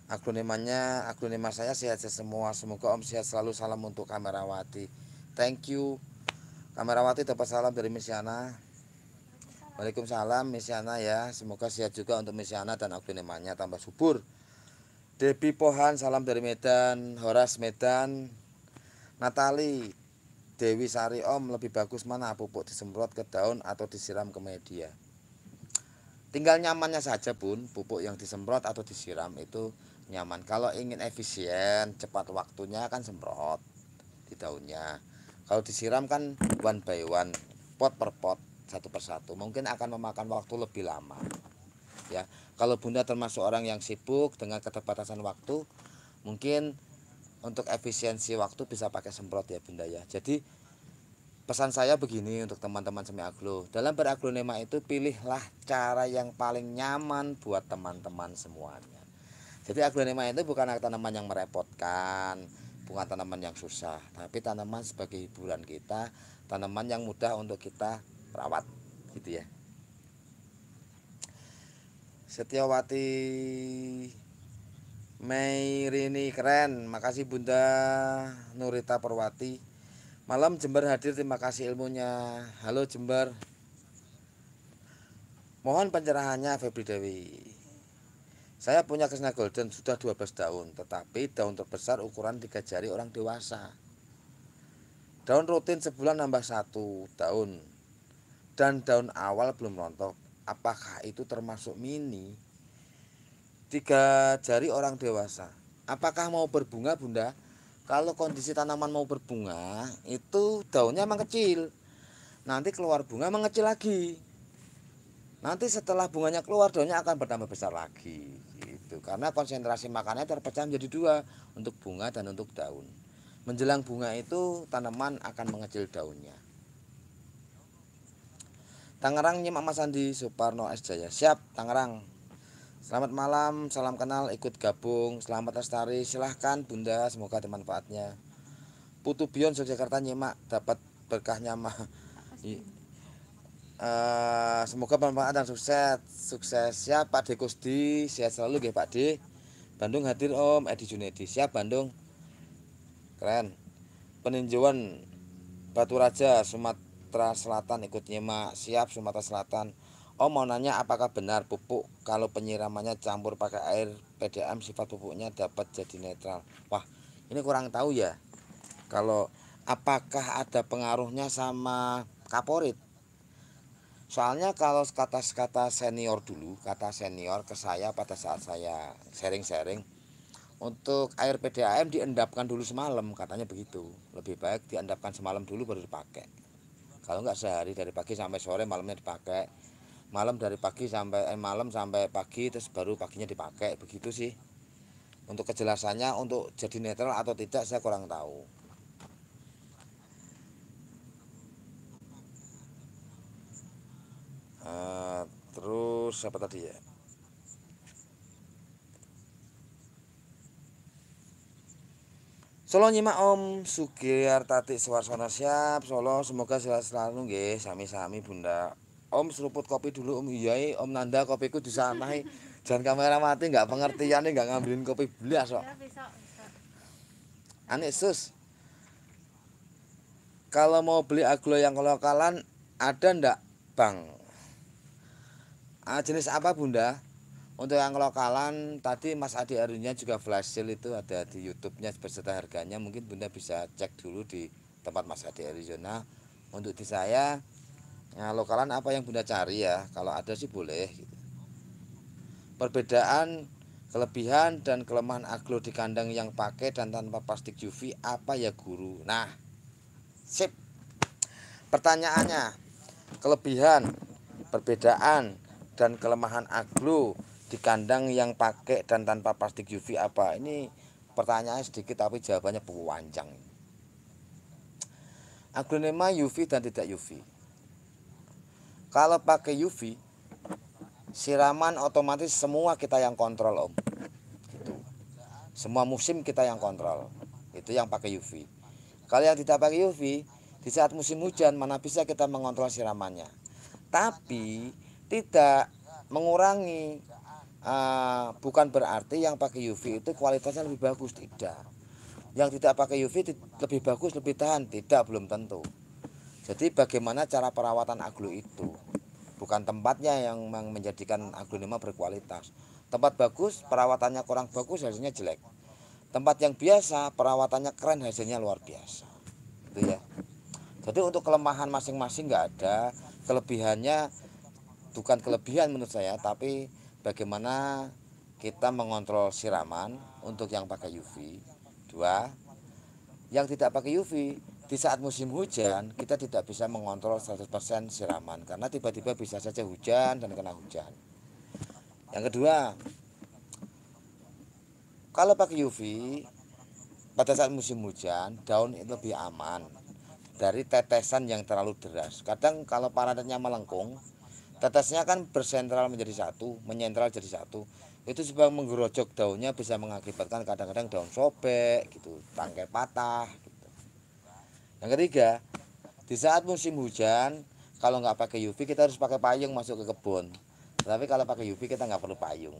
Aglonimanya, aglonima saya sehat, sehat semua. Semoga Om sehat selalu. Salam untuk Kamerawati. Thank you. Kamerawati dapat salam dari Misiana. Waalaikumsalam Misiana ya. Semoga sehat juga untuk Misiana dan Agnemannya tambah subur. Debi Pohan salam dari Medan, Horas Medan. Natali Dewi Sari Om lebih bagus mana pupuk disemprot ke daun atau disiram ke media. Tinggal nyamannya saja pun pupuk yang disemprot atau disiram itu nyaman. Kalau ingin efisien, cepat waktunya akan semprot di daunnya. Kalau disiram kan one by one, pot per pot, satu persatu, mungkin akan memakan waktu lebih lama. Ya, kalau Bunda termasuk orang yang sibuk dengan keterbatasan waktu, mungkin untuk efisiensi waktu bisa pakai semprot ya Bunda ya. Jadi pesan saya begini untuk teman-teman semi aglo. Dalam beraglonema itu pilihlah cara yang paling nyaman buat teman-teman semuanya. Jadi aglonema itu bukan tanaman yang merepotkan, bunga tanaman yang susah tapi tanaman sebagai hiburan kita tanaman yang mudah untuk kita rawat gitu ya Setiawati Mei Rini keren makasih Bunda Nurita Perwati malam Jember hadir terima kasih ilmunya halo Jember mohon pencerahannya Febri Dewi saya punya Krishna Golden sudah 12 daun, tetapi daun terbesar ukuran tiga jari orang dewasa. Daun rutin sebulan nambah satu daun. Dan daun awal belum rontok. Apakah itu termasuk mini? Tiga jari orang dewasa. Apakah mau berbunga, Bunda? Kalau kondisi tanaman mau berbunga, itu daunnya emang kecil. Nanti keluar bunga mengecil lagi. Nanti setelah bunganya keluar daunnya akan bertambah besar lagi karena konsentrasi makannya terpecah menjadi dua untuk bunga dan untuk daun menjelang bunga itu tanaman akan mengecil daunnya Tangerang Nyimak Mas Andi Suparno S Jaya siap Tangerang Selamat malam, salam kenal, ikut gabung, selamat lestari, silahkan bunda, semoga ada manfaatnya. Putu Bion Yogyakarta nyemak dapat berkahnya mah. Eh, semoga bermanfaat dan sukses. Sukses ya Pak Dekusti. Kusdi, sehat selalu ya Pak D Bandung hadir Om Edi Junedi. Siap Bandung. Keren. Peninjauan Batu Raja Sumatera Selatan ikut nyimak. Siap Sumatera Selatan. Om mau nanya apakah benar pupuk kalau penyiramannya campur pakai air PDAM sifat pupuknya dapat jadi netral. Wah, ini kurang tahu ya. Kalau apakah ada pengaruhnya sama kaporit? Soalnya kalau kata-kata senior dulu, kata senior ke saya pada saat saya sharing-sharing untuk air PDAM diendapkan dulu semalam katanya begitu. Lebih baik diendapkan semalam dulu baru dipakai. Kalau nggak sehari dari pagi sampai sore malamnya dipakai. Malam dari pagi sampai eh, malam sampai pagi terus baru paginya dipakai. Begitu sih. Untuk kejelasannya untuk jadi netral atau tidak saya kurang tahu. Eh, terus apa tadi ya Solo nyimak Om Sugiar Tati Suwarsono siap Solo semoga selalu selalu nggih sami-sami Bunda Om seruput kopi dulu Om iya eh, Om Nanda kopiku disamai eh. jangan kamera mati nggak ini nggak ngambilin kopi beli kok ya, aneh sus kalau mau beli aglo yang lokalan ada ndak bang uh, jenis apa bunda untuk yang lokalan tadi Mas Adi Arunya juga flash sale itu ada di YouTube-nya beserta harganya mungkin Bunda bisa cek dulu di tempat Mas Adi Arizona untuk di saya nah, lokalan apa yang Bunda cari ya kalau ada sih boleh gitu. perbedaan kelebihan dan kelemahan aglo di kandang yang pakai dan tanpa plastik UV apa ya guru nah sip pertanyaannya kelebihan perbedaan dan kelemahan aglo di kandang yang pakai dan tanpa plastik UV apa? Ini pertanyaan sedikit tapi jawabannya panjang. Aglonema UV dan tidak UV. Kalau pakai UV, siraman otomatis semua kita yang kontrol om. Gitu. Semua musim kita yang kontrol. Itu yang pakai UV. Kalau yang tidak pakai UV, di saat musim hujan mana bisa kita mengontrol siramannya. Tapi tidak mengurangi uh, bukan berarti yang pakai UV itu kualitasnya lebih bagus tidak yang tidak pakai UV lebih bagus lebih tahan tidak belum tentu jadi bagaimana cara perawatan aglo itu bukan tempatnya yang menjadikan aglonema berkualitas tempat bagus perawatannya kurang bagus hasilnya jelek tempat yang biasa perawatannya keren hasilnya luar biasa itu ya jadi untuk kelemahan masing-masing nggak ada kelebihannya bukan kelebihan menurut saya tapi bagaimana kita mengontrol siraman untuk yang pakai UV dua yang tidak pakai UV di saat musim hujan kita tidak bisa mengontrol 100% siraman karena tiba-tiba bisa saja hujan dan kena hujan yang kedua kalau pakai UV pada saat musim hujan daun itu lebih aman dari tetesan yang terlalu deras kadang kalau panasnya melengkung tetesnya kan bersentral menjadi satu, menyentral jadi satu. Itu sebab menggerojok daunnya bisa mengakibatkan kadang-kadang daun sobek gitu, tangkai patah gitu. Yang ketiga, di saat musim hujan, kalau nggak pakai UV kita harus pakai payung masuk ke kebun. Tapi kalau pakai UV kita nggak perlu payung.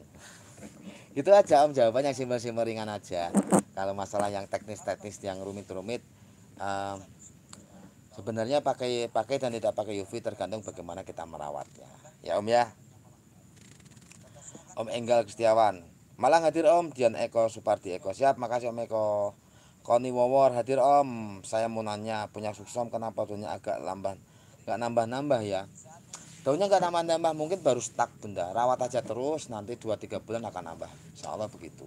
Itu aja om jawabannya simpel-simpel ringan aja. Kalau masalah yang teknis-teknis yang rumit-rumit um, Sebenarnya pakai pakai dan tidak pakai UV tergantung bagaimana kita merawatnya. Ya Om ya. Om Enggal Kristiawan. malah hadir Om Dian Eko Supardi Eko. Siap, makasih Om Eko. Koni Wawor hadir Om. Saya mau nanya punya sukses kenapa daunnya agak lamban? Enggak nambah-nambah ya. Daunnya enggak nambah-nambah, mungkin baru stuck benda. Rawat aja terus nanti 2 3 bulan akan nambah. Insya Allah begitu.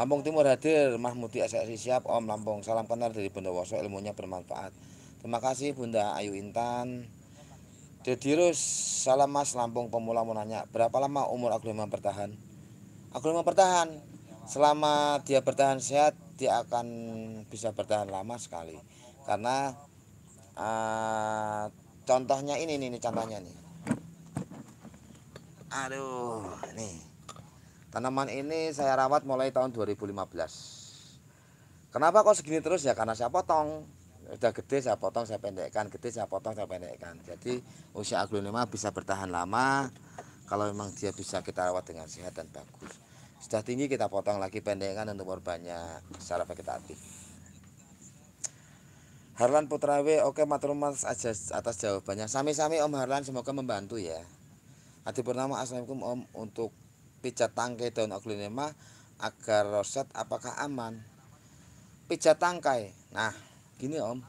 Lampung Timur hadir, Mahmudi SSI siap Om Lampung. Salam kenal dari Bondowoso, ilmunya bermanfaat. Terima kasih Bunda Ayu Intan. Dedirus, salam Mas Lampung pemula mau nanya, berapa lama umur aku bertahan? Aku bertahan. Selama dia bertahan sehat, dia akan bisa bertahan lama sekali. Karena uh, contohnya ini nih, nih contohnya nih. Aduh, nih. Tanaman ini saya rawat mulai tahun 2015. Kenapa kok segini terus ya? Karena saya potong. sudah gede saya potong, saya pendekkan, gede saya potong, saya pendekkan. Jadi usia aglonema bisa bertahan lama kalau memang dia bisa kita rawat dengan sehat dan bagus. Sudah tinggi kita potong lagi pendekkan untuk korbannya secara vegetatif. Harlan Putra Putrawe, oke matur mas aja atas jawabannya. Sami-sami Om Harlan semoga membantu ya. Adi Purnama, Assalamualaikum Om untuk pijat tangkai daun aglonema agar roset apakah aman pijat tangkai nah gini om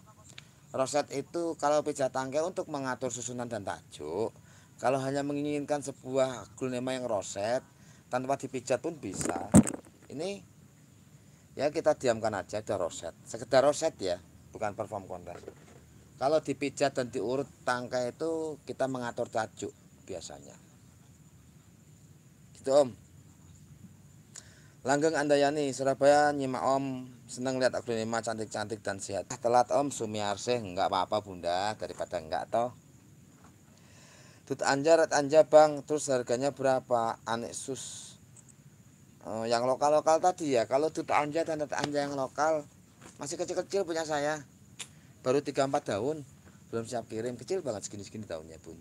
roset itu kalau pijat tangkai untuk mengatur susunan dan tajuk kalau hanya menginginkan sebuah aglonema yang roset tanpa dipijat pun bisa ini ya kita diamkan aja ada roset sekedar roset ya bukan perform kontes kalau dipijat dan diurut tangkai itu kita mengatur tajuk biasanya gitu om Langgeng Andayani, Surabaya, nyimak om Seneng lihat aku aglonema cantik-cantik dan sehat ah, Telat om, sumiarseh nggak apa-apa bunda Daripada nggak toh Tut anja, rat anja bang Terus harganya berapa? anek sus oh, Yang lokal-lokal tadi ya Kalau tut anja dan rat anja yang lokal Masih kecil-kecil punya saya Baru 3-4 daun Belum siap kirim, kecil banget segini-segini daunnya bun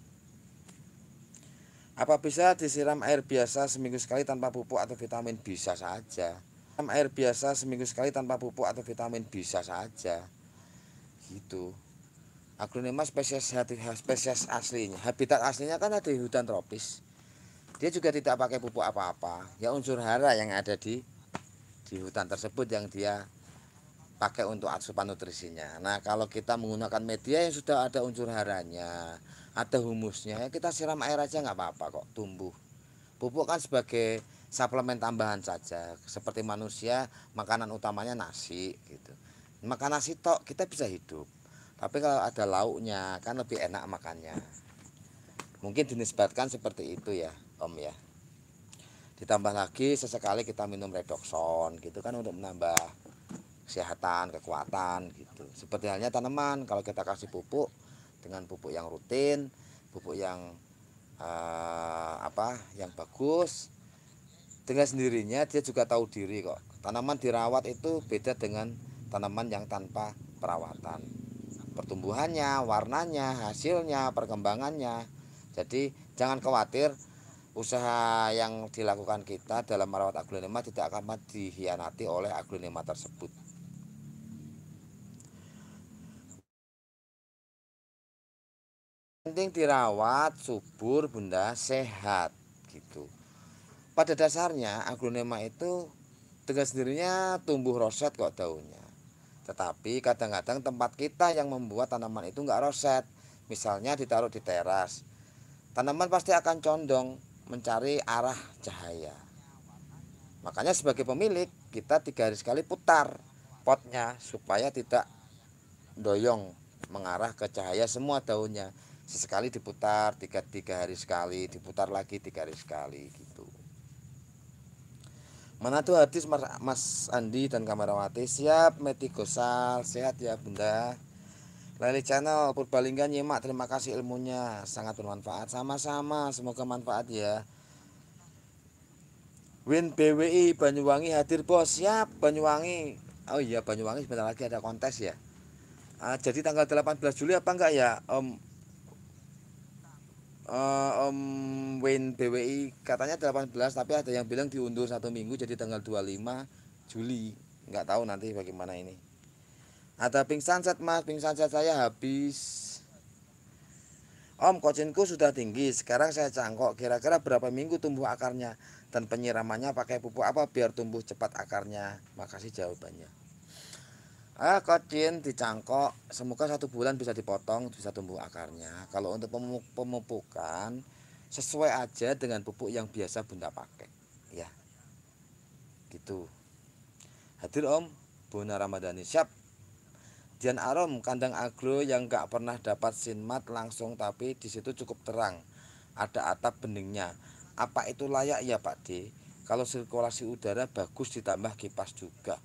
apa bisa disiram air biasa seminggu sekali tanpa pupuk atau vitamin? Bisa saja. Siram air biasa seminggu sekali tanpa pupuk atau vitamin bisa saja. Gitu. Aglonema spesies spesies aslinya. Habitat aslinya kan ada di hutan tropis. Dia juga tidak pakai pupuk apa-apa. Ya unsur hara yang ada di di hutan tersebut yang dia pakai untuk asupan nutrisinya. Nah, kalau kita menggunakan media yang sudah ada unsur haranya, ada humusnya ya kita siram air aja nggak apa-apa kok tumbuh pupuk kan sebagai suplemen tambahan saja seperti manusia makanan utamanya nasi gitu makan nasi tok kita bisa hidup tapi kalau ada lauknya kan lebih enak makannya mungkin dinisbatkan seperti itu ya om ya ditambah lagi sesekali kita minum redoxon gitu kan untuk menambah kesehatan kekuatan gitu seperti halnya tanaman kalau kita kasih pupuk dengan pupuk yang rutin pupuk yang uh, apa yang bagus dengan sendirinya dia juga tahu diri kok tanaman dirawat itu beda dengan tanaman yang tanpa perawatan pertumbuhannya warnanya hasilnya perkembangannya jadi jangan khawatir usaha yang dilakukan kita dalam merawat aglonema tidak akan dihianati oleh aglonema tersebut penting dirawat, subur, bunda sehat gitu. Pada dasarnya aglonema itu dengan sendirinya tumbuh roset kok daunnya. Tetapi kadang-kadang tempat kita yang membuat tanaman itu nggak roset. Misalnya ditaruh di teras, tanaman pasti akan condong mencari arah cahaya. Makanya sebagai pemilik kita tiga hari sekali putar potnya supaya tidak doyong mengarah ke cahaya semua daunnya sesekali diputar tiga tiga hari sekali diputar lagi tiga hari sekali gitu Mana tuh hadis Mas Andi dan Kamarawati Siap Meti Gosal Sehat ya bunda Lali Channel Purbalingga Nyimak Terima kasih ilmunya Sangat bermanfaat Sama-sama Semoga manfaat ya Win BWI Banyuwangi hadir bos Siap Banyuwangi Oh iya Banyuwangi sebentar lagi ada kontes ya uh, Jadi tanggal 18 Juli apa enggak ya Om uh, eh, Om Win BWI katanya 18 tapi ada yang bilang diundur satu minggu jadi tanggal 25 Juli nggak tahu nanti bagaimana ini ada pink sunset mas pink sunset saya habis Om kocinku sudah tinggi sekarang saya cangkok kira-kira berapa minggu tumbuh akarnya dan penyiramannya pakai pupuk apa biar tumbuh cepat akarnya makasih jawabannya Ah, kocin dicangkok, semoga satu bulan bisa dipotong, bisa tumbuh akarnya. Kalau untuk pemupukan, sesuai aja dengan pupuk yang biasa bunda pakai, ya. Gitu. Hadir Om, Bunda Ramadhani siap. Dian Arom, kandang agro yang gak pernah dapat sinmat langsung tapi di situ cukup terang. Ada atap beningnya. Apa itu layak ya Pak D? Kalau sirkulasi udara bagus ditambah kipas juga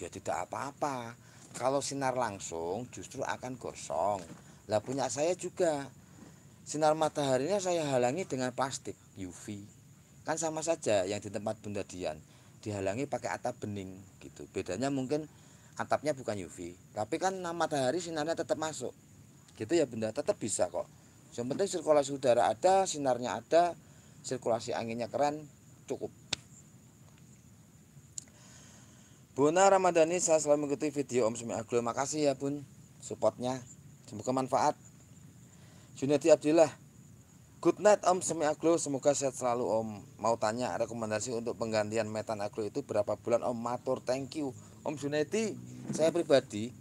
ya tidak apa-apa kalau sinar langsung justru akan gosong lah punya saya juga sinar mataharinya saya halangi dengan plastik UV kan sama saja yang di tempat Bunda Dian dihalangi pakai atap bening gitu bedanya mungkin atapnya bukan UV tapi kan matahari sinarnya tetap masuk gitu ya Bunda tetap bisa kok yang penting sirkulasi udara ada sinarnya ada sirkulasi anginnya keren cukup Bona Ramadhani saya selalu mengikuti video Om Sumi Agul. Makasih ya Bun supportnya. Semoga manfaat. Junedi Abdillah. Good night Om Semi Aglo, semoga sehat selalu Om. Mau tanya rekomendasi untuk penggantian metan aglo itu berapa bulan Om? Matur, thank you. Om Junedi, saya pribadi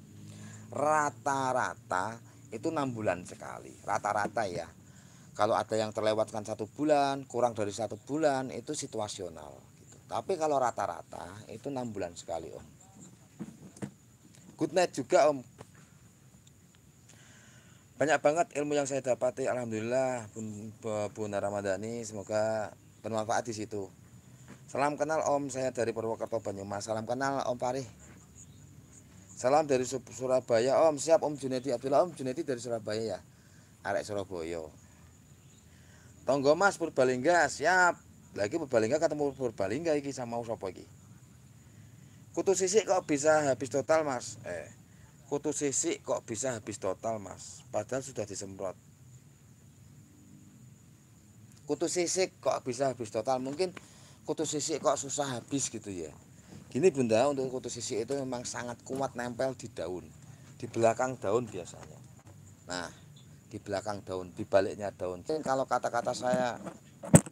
rata-rata itu enam bulan sekali, rata-rata ya. Kalau ada yang terlewatkan satu bulan, kurang dari satu bulan itu situasional. Tapi kalau rata-rata itu enam bulan sekali om. Good night juga om. Banyak banget ilmu yang saya dapati. Alhamdulillah Bun, Bun Ramadhani semoga bermanfaat di situ. Salam kenal om saya dari Purwokerto Banyumas. Salam kenal om Parih. Salam dari Surabaya om siap om Junedi Abdullah om Junedi dari Surabaya ya. Arek Surabaya. Tonggo Mas Purbalingga siap lagi berbalingga ketemu berbalingga iki sama usopo iki kutu sisik kok bisa habis total mas eh kutu sisik kok bisa habis total mas padahal sudah disemprot kutu sisik kok bisa habis total mungkin kutu sisik kok susah habis gitu ya gini bunda untuk kutu sisik itu memang sangat kuat nempel di daun di belakang daun biasanya nah di belakang daun di baliknya daun Jadi kalau kata-kata saya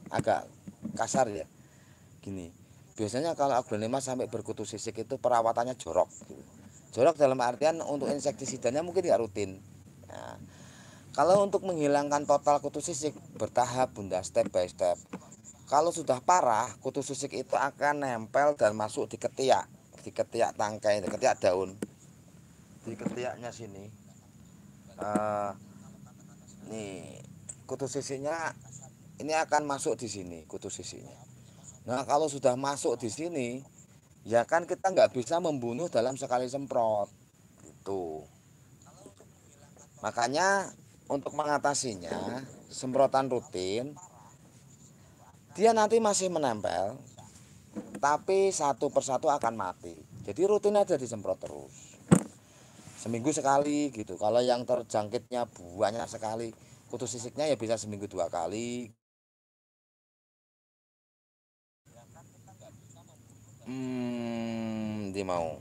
agak kasar ya gini biasanya kalau aglonema sampai berkutu sisik itu perawatannya jorok gitu. jorok dalam artian untuk insektisidanya mungkin tidak rutin nah, kalau untuk menghilangkan total kutu sisik bertahap bunda step by step kalau sudah parah kutu sisik itu akan nempel dan masuk di ketiak di ketiak tangkai di ketiak daun di ketiaknya sini uh, nih kutu sisiknya ini akan masuk di sini kutu sisinya. Nah kalau sudah masuk di sini, ya kan kita nggak bisa membunuh dalam sekali semprot, gitu. Makanya untuk mengatasinya semprotan rutin, dia nanti masih menempel, tapi satu persatu akan mati. Jadi rutin aja disemprot terus. Seminggu sekali gitu. Kalau yang terjangkitnya banyak sekali, kutu sisiknya ya bisa seminggu dua kali hmm dia mau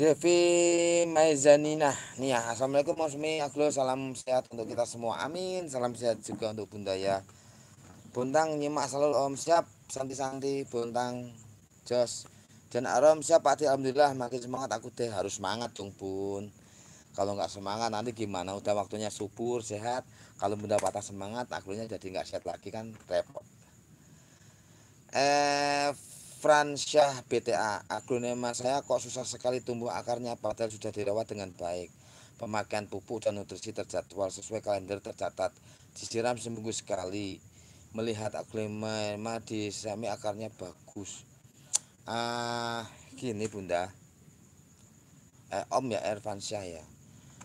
Devi Maizanina Nia ya, Assalamualaikum warahmatullahi wabarakatuh. Salam sehat untuk kita semua Amin Salam sehat juga untuk Bunda ya Buntang nyimak selalu Om siap Santi-santi Buntang Jos Dan Arom siap Pak Alhamdulillah makin semangat aku deh Harus semangat dong Bun kalau nggak semangat nanti gimana udah waktunya subur sehat kalau mendapatkan semangat akhirnya jadi nggak sehat lagi kan repot eh Fransyah BTA agronema saya kok susah sekali tumbuh akarnya padahal sudah dirawat dengan baik pemakaian pupuk dan nutrisi terjadwal sesuai kalender tercatat disiram seminggu sekali melihat aglonema di sami akarnya bagus ah gini bunda eh, Om ya Ervan ya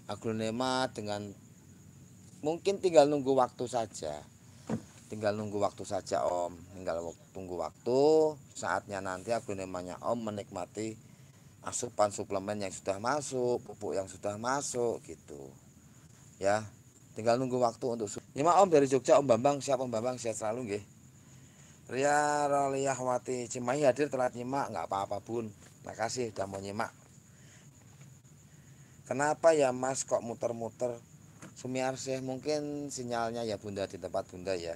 aglonema dengan mungkin tinggal nunggu waktu saja tinggal nunggu waktu saja om tinggal tunggu waktu saatnya nanti aglonemanya om menikmati asupan suplemen yang sudah masuk pupuk yang sudah masuk gitu ya tinggal nunggu waktu untuk lima ya, om dari Jogja om Bambang siap om Bambang sehat selalu nggih Ria Raliyahwati Cimahi hadir telat nyimak nggak apa-apa bun makasih udah mau nyimak Kenapa ya Mas kok muter-muter? sih? mungkin sinyalnya ya Bunda di tempat Bunda ya.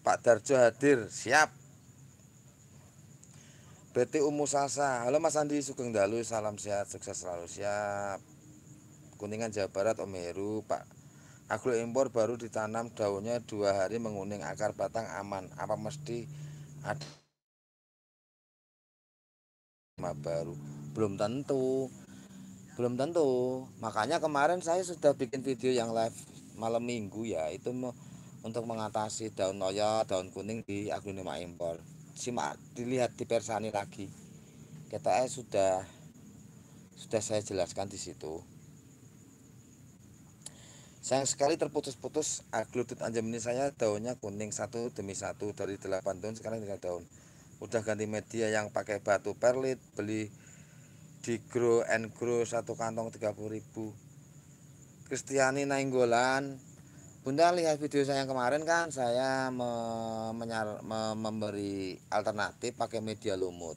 Pak Darjo hadir, siap. Beti Umu Sasa. Halo Mas Andi Sugeng Dalu, salam sehat, sukses selalu siap. Kuningan Jawa Barat Om Heru, Pak Agro impor baru ditanam daunnya dua hari menguning akar batang aman. Apa mesti ada baru? Belum tentu belum tentu makanya kemarin saya sudah bikin video yang live malam minggu ya itu untuk mengatasi daun noya daun kuning di aglonema impor simak dilihat di persani lagi kita eh sudah sudah saya jelaskan di situ sayang sekali terputus-putus anjem ini saya daunnya kuning satu demi satu dari 8 daun sekarang tinggal daun udah ganti media yang pakai batu perlit beli di grow and grow satu kantong ribu. Kristiani Nainggolan Bunda lihat video saya yang kemarin kan saya me menyar me memberi alternatif pakai media lumut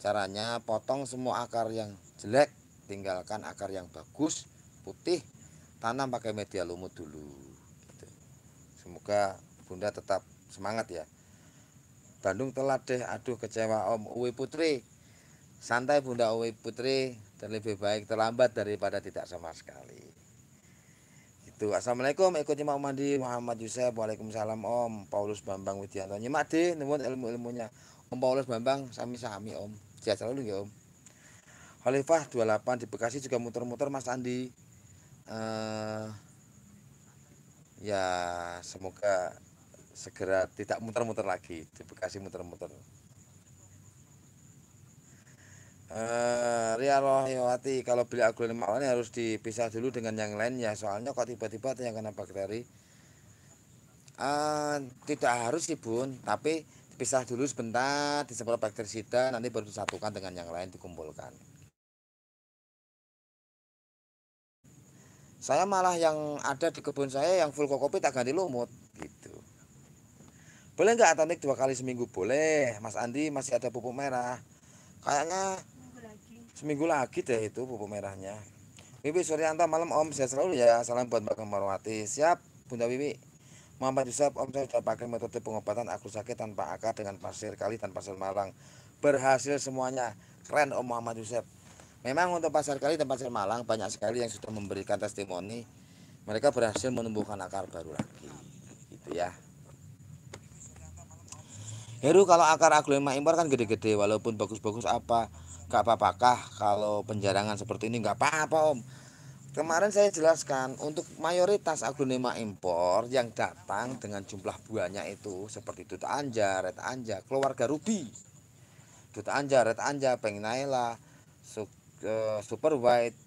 caranya potong semua akar yang jelek tinggalkan akar yang bagus putih tanam pakai media lumut dulu gitu. semoga Bunda tetap semangat ya Bandung telat deh aduh kecewa Om Uwi Putri Santai Bunda Owi Putri Terlebih baik terlambat daripada tidak sama sekali. Itu Assalamualaikum ikut nyimak mandi Muhammad Yusuf Waalaikumsalam Om Paulus Bambang Widianto nyimak di nuwun ilmu-ilmunya Om Paulus Bambang sami-sami Om sehat selalu ya Om Khalifah 28 di Bekasi juga muter-muter Mas Andi uh, ya semoga segera tidak muter-muter lagi di Bekasi muter-muter Eh, Ria Rohiwati kalau beli aglonema mawar harus dipisah dulu dengan yang lain ya soalnya kok tiba-tiba ada yang kena bakteri eh, tidak harus sih bun tapi pisah dulu sebentar disemprot bakterisida nanti baru disatukan dengan yang lain dikumpulkan saya malah yang ada di kebun saya yang full kokopi tak ganti lumut gitu boleh nggak atonik dua kali seminggu boleh Mas Andi masih ada pupuk merah kayaknya seminggu lagi deh itu pupuk merahnya Wiwi Suryanto malam Om saya selalu ya salam buat Mbak Kemarwati. siap Bunda Wiwi Muhammad Yusuf Om saya sudah pakai metode pengobatan aku sakit tanpa akar dengan pasir kali dan pasir malang berhasil semuanya keren Om Muhammad Yusuf memang untuk pasar kali dan pasir malang banyak sekali yang sudah memberikan testimoni mereka berhasil menumbuhkan akar baru lagi gitu ya Heru kalau akar aglonema impor kan gede-gede walaupun bagus-bagus apa nggak apa-apakah kalau penjarangan seperti ini nggak apa-apa om Kemarin saya jelaskan untuk mayoritas aglonema impor yang datang dengan jumlah buahnya itu seperti Duta Anja, Red Anja, keluarga Ruby. Duta Anja, Red Anja, Pengnaila, eh, Super White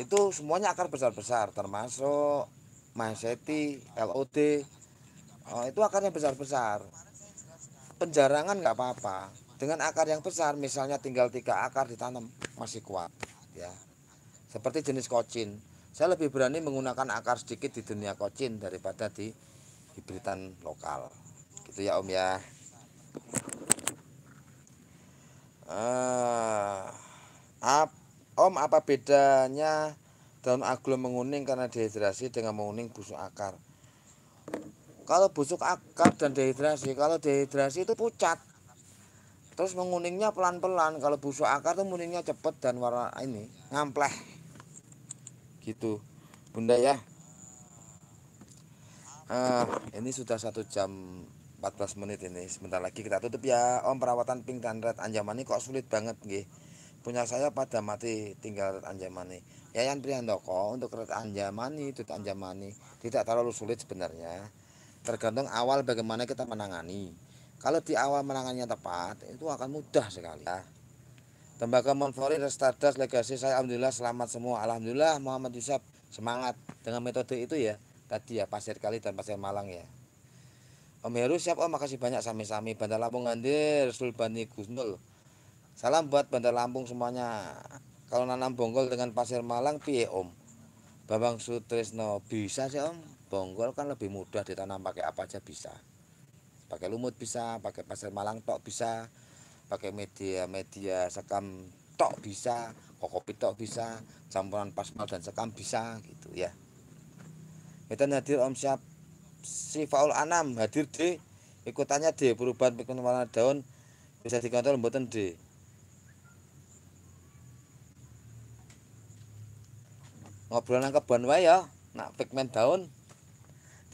itu semuanya akar besar-besar termasuk Maheseti, LOD. Oh, itu akarnya besar-besar. Penjarangan nggak apa-apa dengan akar yang besar, misalnya tinggal tiga akar ditanam, masih kuat. ya. Seperti jenis kocin. Saya lebih berani menggunakan akar sedikit di dunia kocin daripada di hibridan lokal. Gitu ya Om ya. Uh, ap, om apa bedanya daun aglom menguning karena dehidrasi dengan menguning busuk akar? Kalau busuk akar dan dehidrasi, kalau dehidrasi itu pucat, terus menguningnya pelan-pelan kalau busuk akar tuh menguningnya cepet dan warna ini ngampleh gitu bunda ya uh, ini sudah satu jam 14 menit ini sebentar lagi kita tutup ya om perawatan pink dan red anjaman ini kok sulit banget nih punya saya pada mati tinggal red anjaman yang Yayan Priyandoko untuk red anjamani tut ini tidak terlalu sulit sebenarnya tergantung awal bagaimana kita menangani kalau di awal menangannya tepat, itu akan mudah sekali. Ya. Tembaga Monfori restardas legasi saya alhamdulillah selamat semua. Alhamdulillah Muhammad Yusuf semangat dengan metode itu ya. Tadi ya pasir kali dan pasir Malang ya. Om Heru siap Om makasih banyak sami-sami Bandar Lampung Andir Sulbani Gusnul. Salam buat Bandar Lampung semuanya. Kalau nanam bonggol dengan pasir Malang piye Om? Babang Sutrisno bisa sih Om. Bonggol kan lebih mudah ditanam pakai apa aja bisa pakai lumut bisa pakai pasir malang tok bisa pakai media-media sekam tok bisa kokopi tok bisa campuran paspal dan sekam bisa gitu ya kita hadir om siap Faul anam hadir di ikutannya di perubahan pikun warna daun bisa dikontrol mboten di ngobrolan ke wae ya nak pigmen daun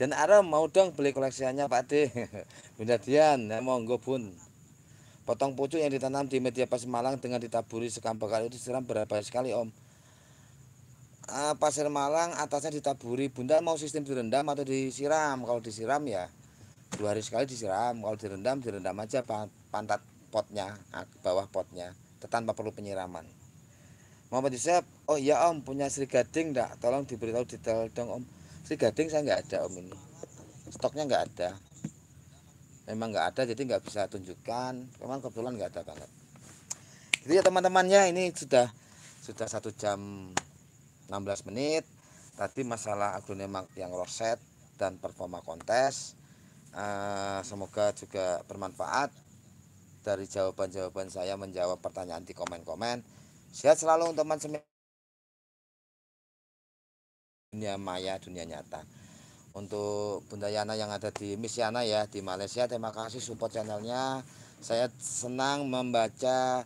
dan Arem mau dong beli koleksinya Pak De Bunda Dian ya, monggo bun potong pucuk yang ditanam di media pasir Malang dengan ditaburi sekam bakar itu disiram berapa sekali om uh, pasir Malang atasnya ditaburi bunda mau sistem direndam atau disiram kalau disiram ya dua hari sekali disiram kalau direndam direndam aja pantat potnya bawah potnya tanpa perlu penyiraman Mau Pak oh iya om punya sri gading enggak tolong diberitahu detail dong om gading saya nggak ada om ini stoknya nggak ada memang nggak ada jadi nggak bisa tunjukkan memang kebetulan nggak ada banget jadi ya teman-temannya ini sudah sudah satu jam 16 menit tadi masalah agronemak yang roset dan performa kontes uh, semoga juga bermanfaat dari jawaban-jawaban saya menjawab pertanyaan di komen-komen sehat selalu teman teman dunia maya dunia nyata untuk Bunda Yana yang ada di Miss Yana ya di Malaysia terima kasih support channelnya saya senang membaca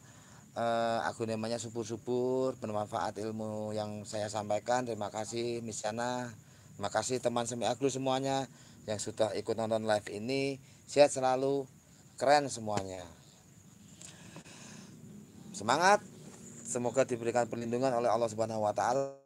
eh, agunamanya subur-subur bermanfaat ilmu yang saya sampaikan terima kasih Miss Yana terima kasih teman semi aglu semuanya yang sudah ikut nonton live ini sehat selalu keren semuanya semangat semoga diberikan perlindungan oleh Allah Subhanahu wa taala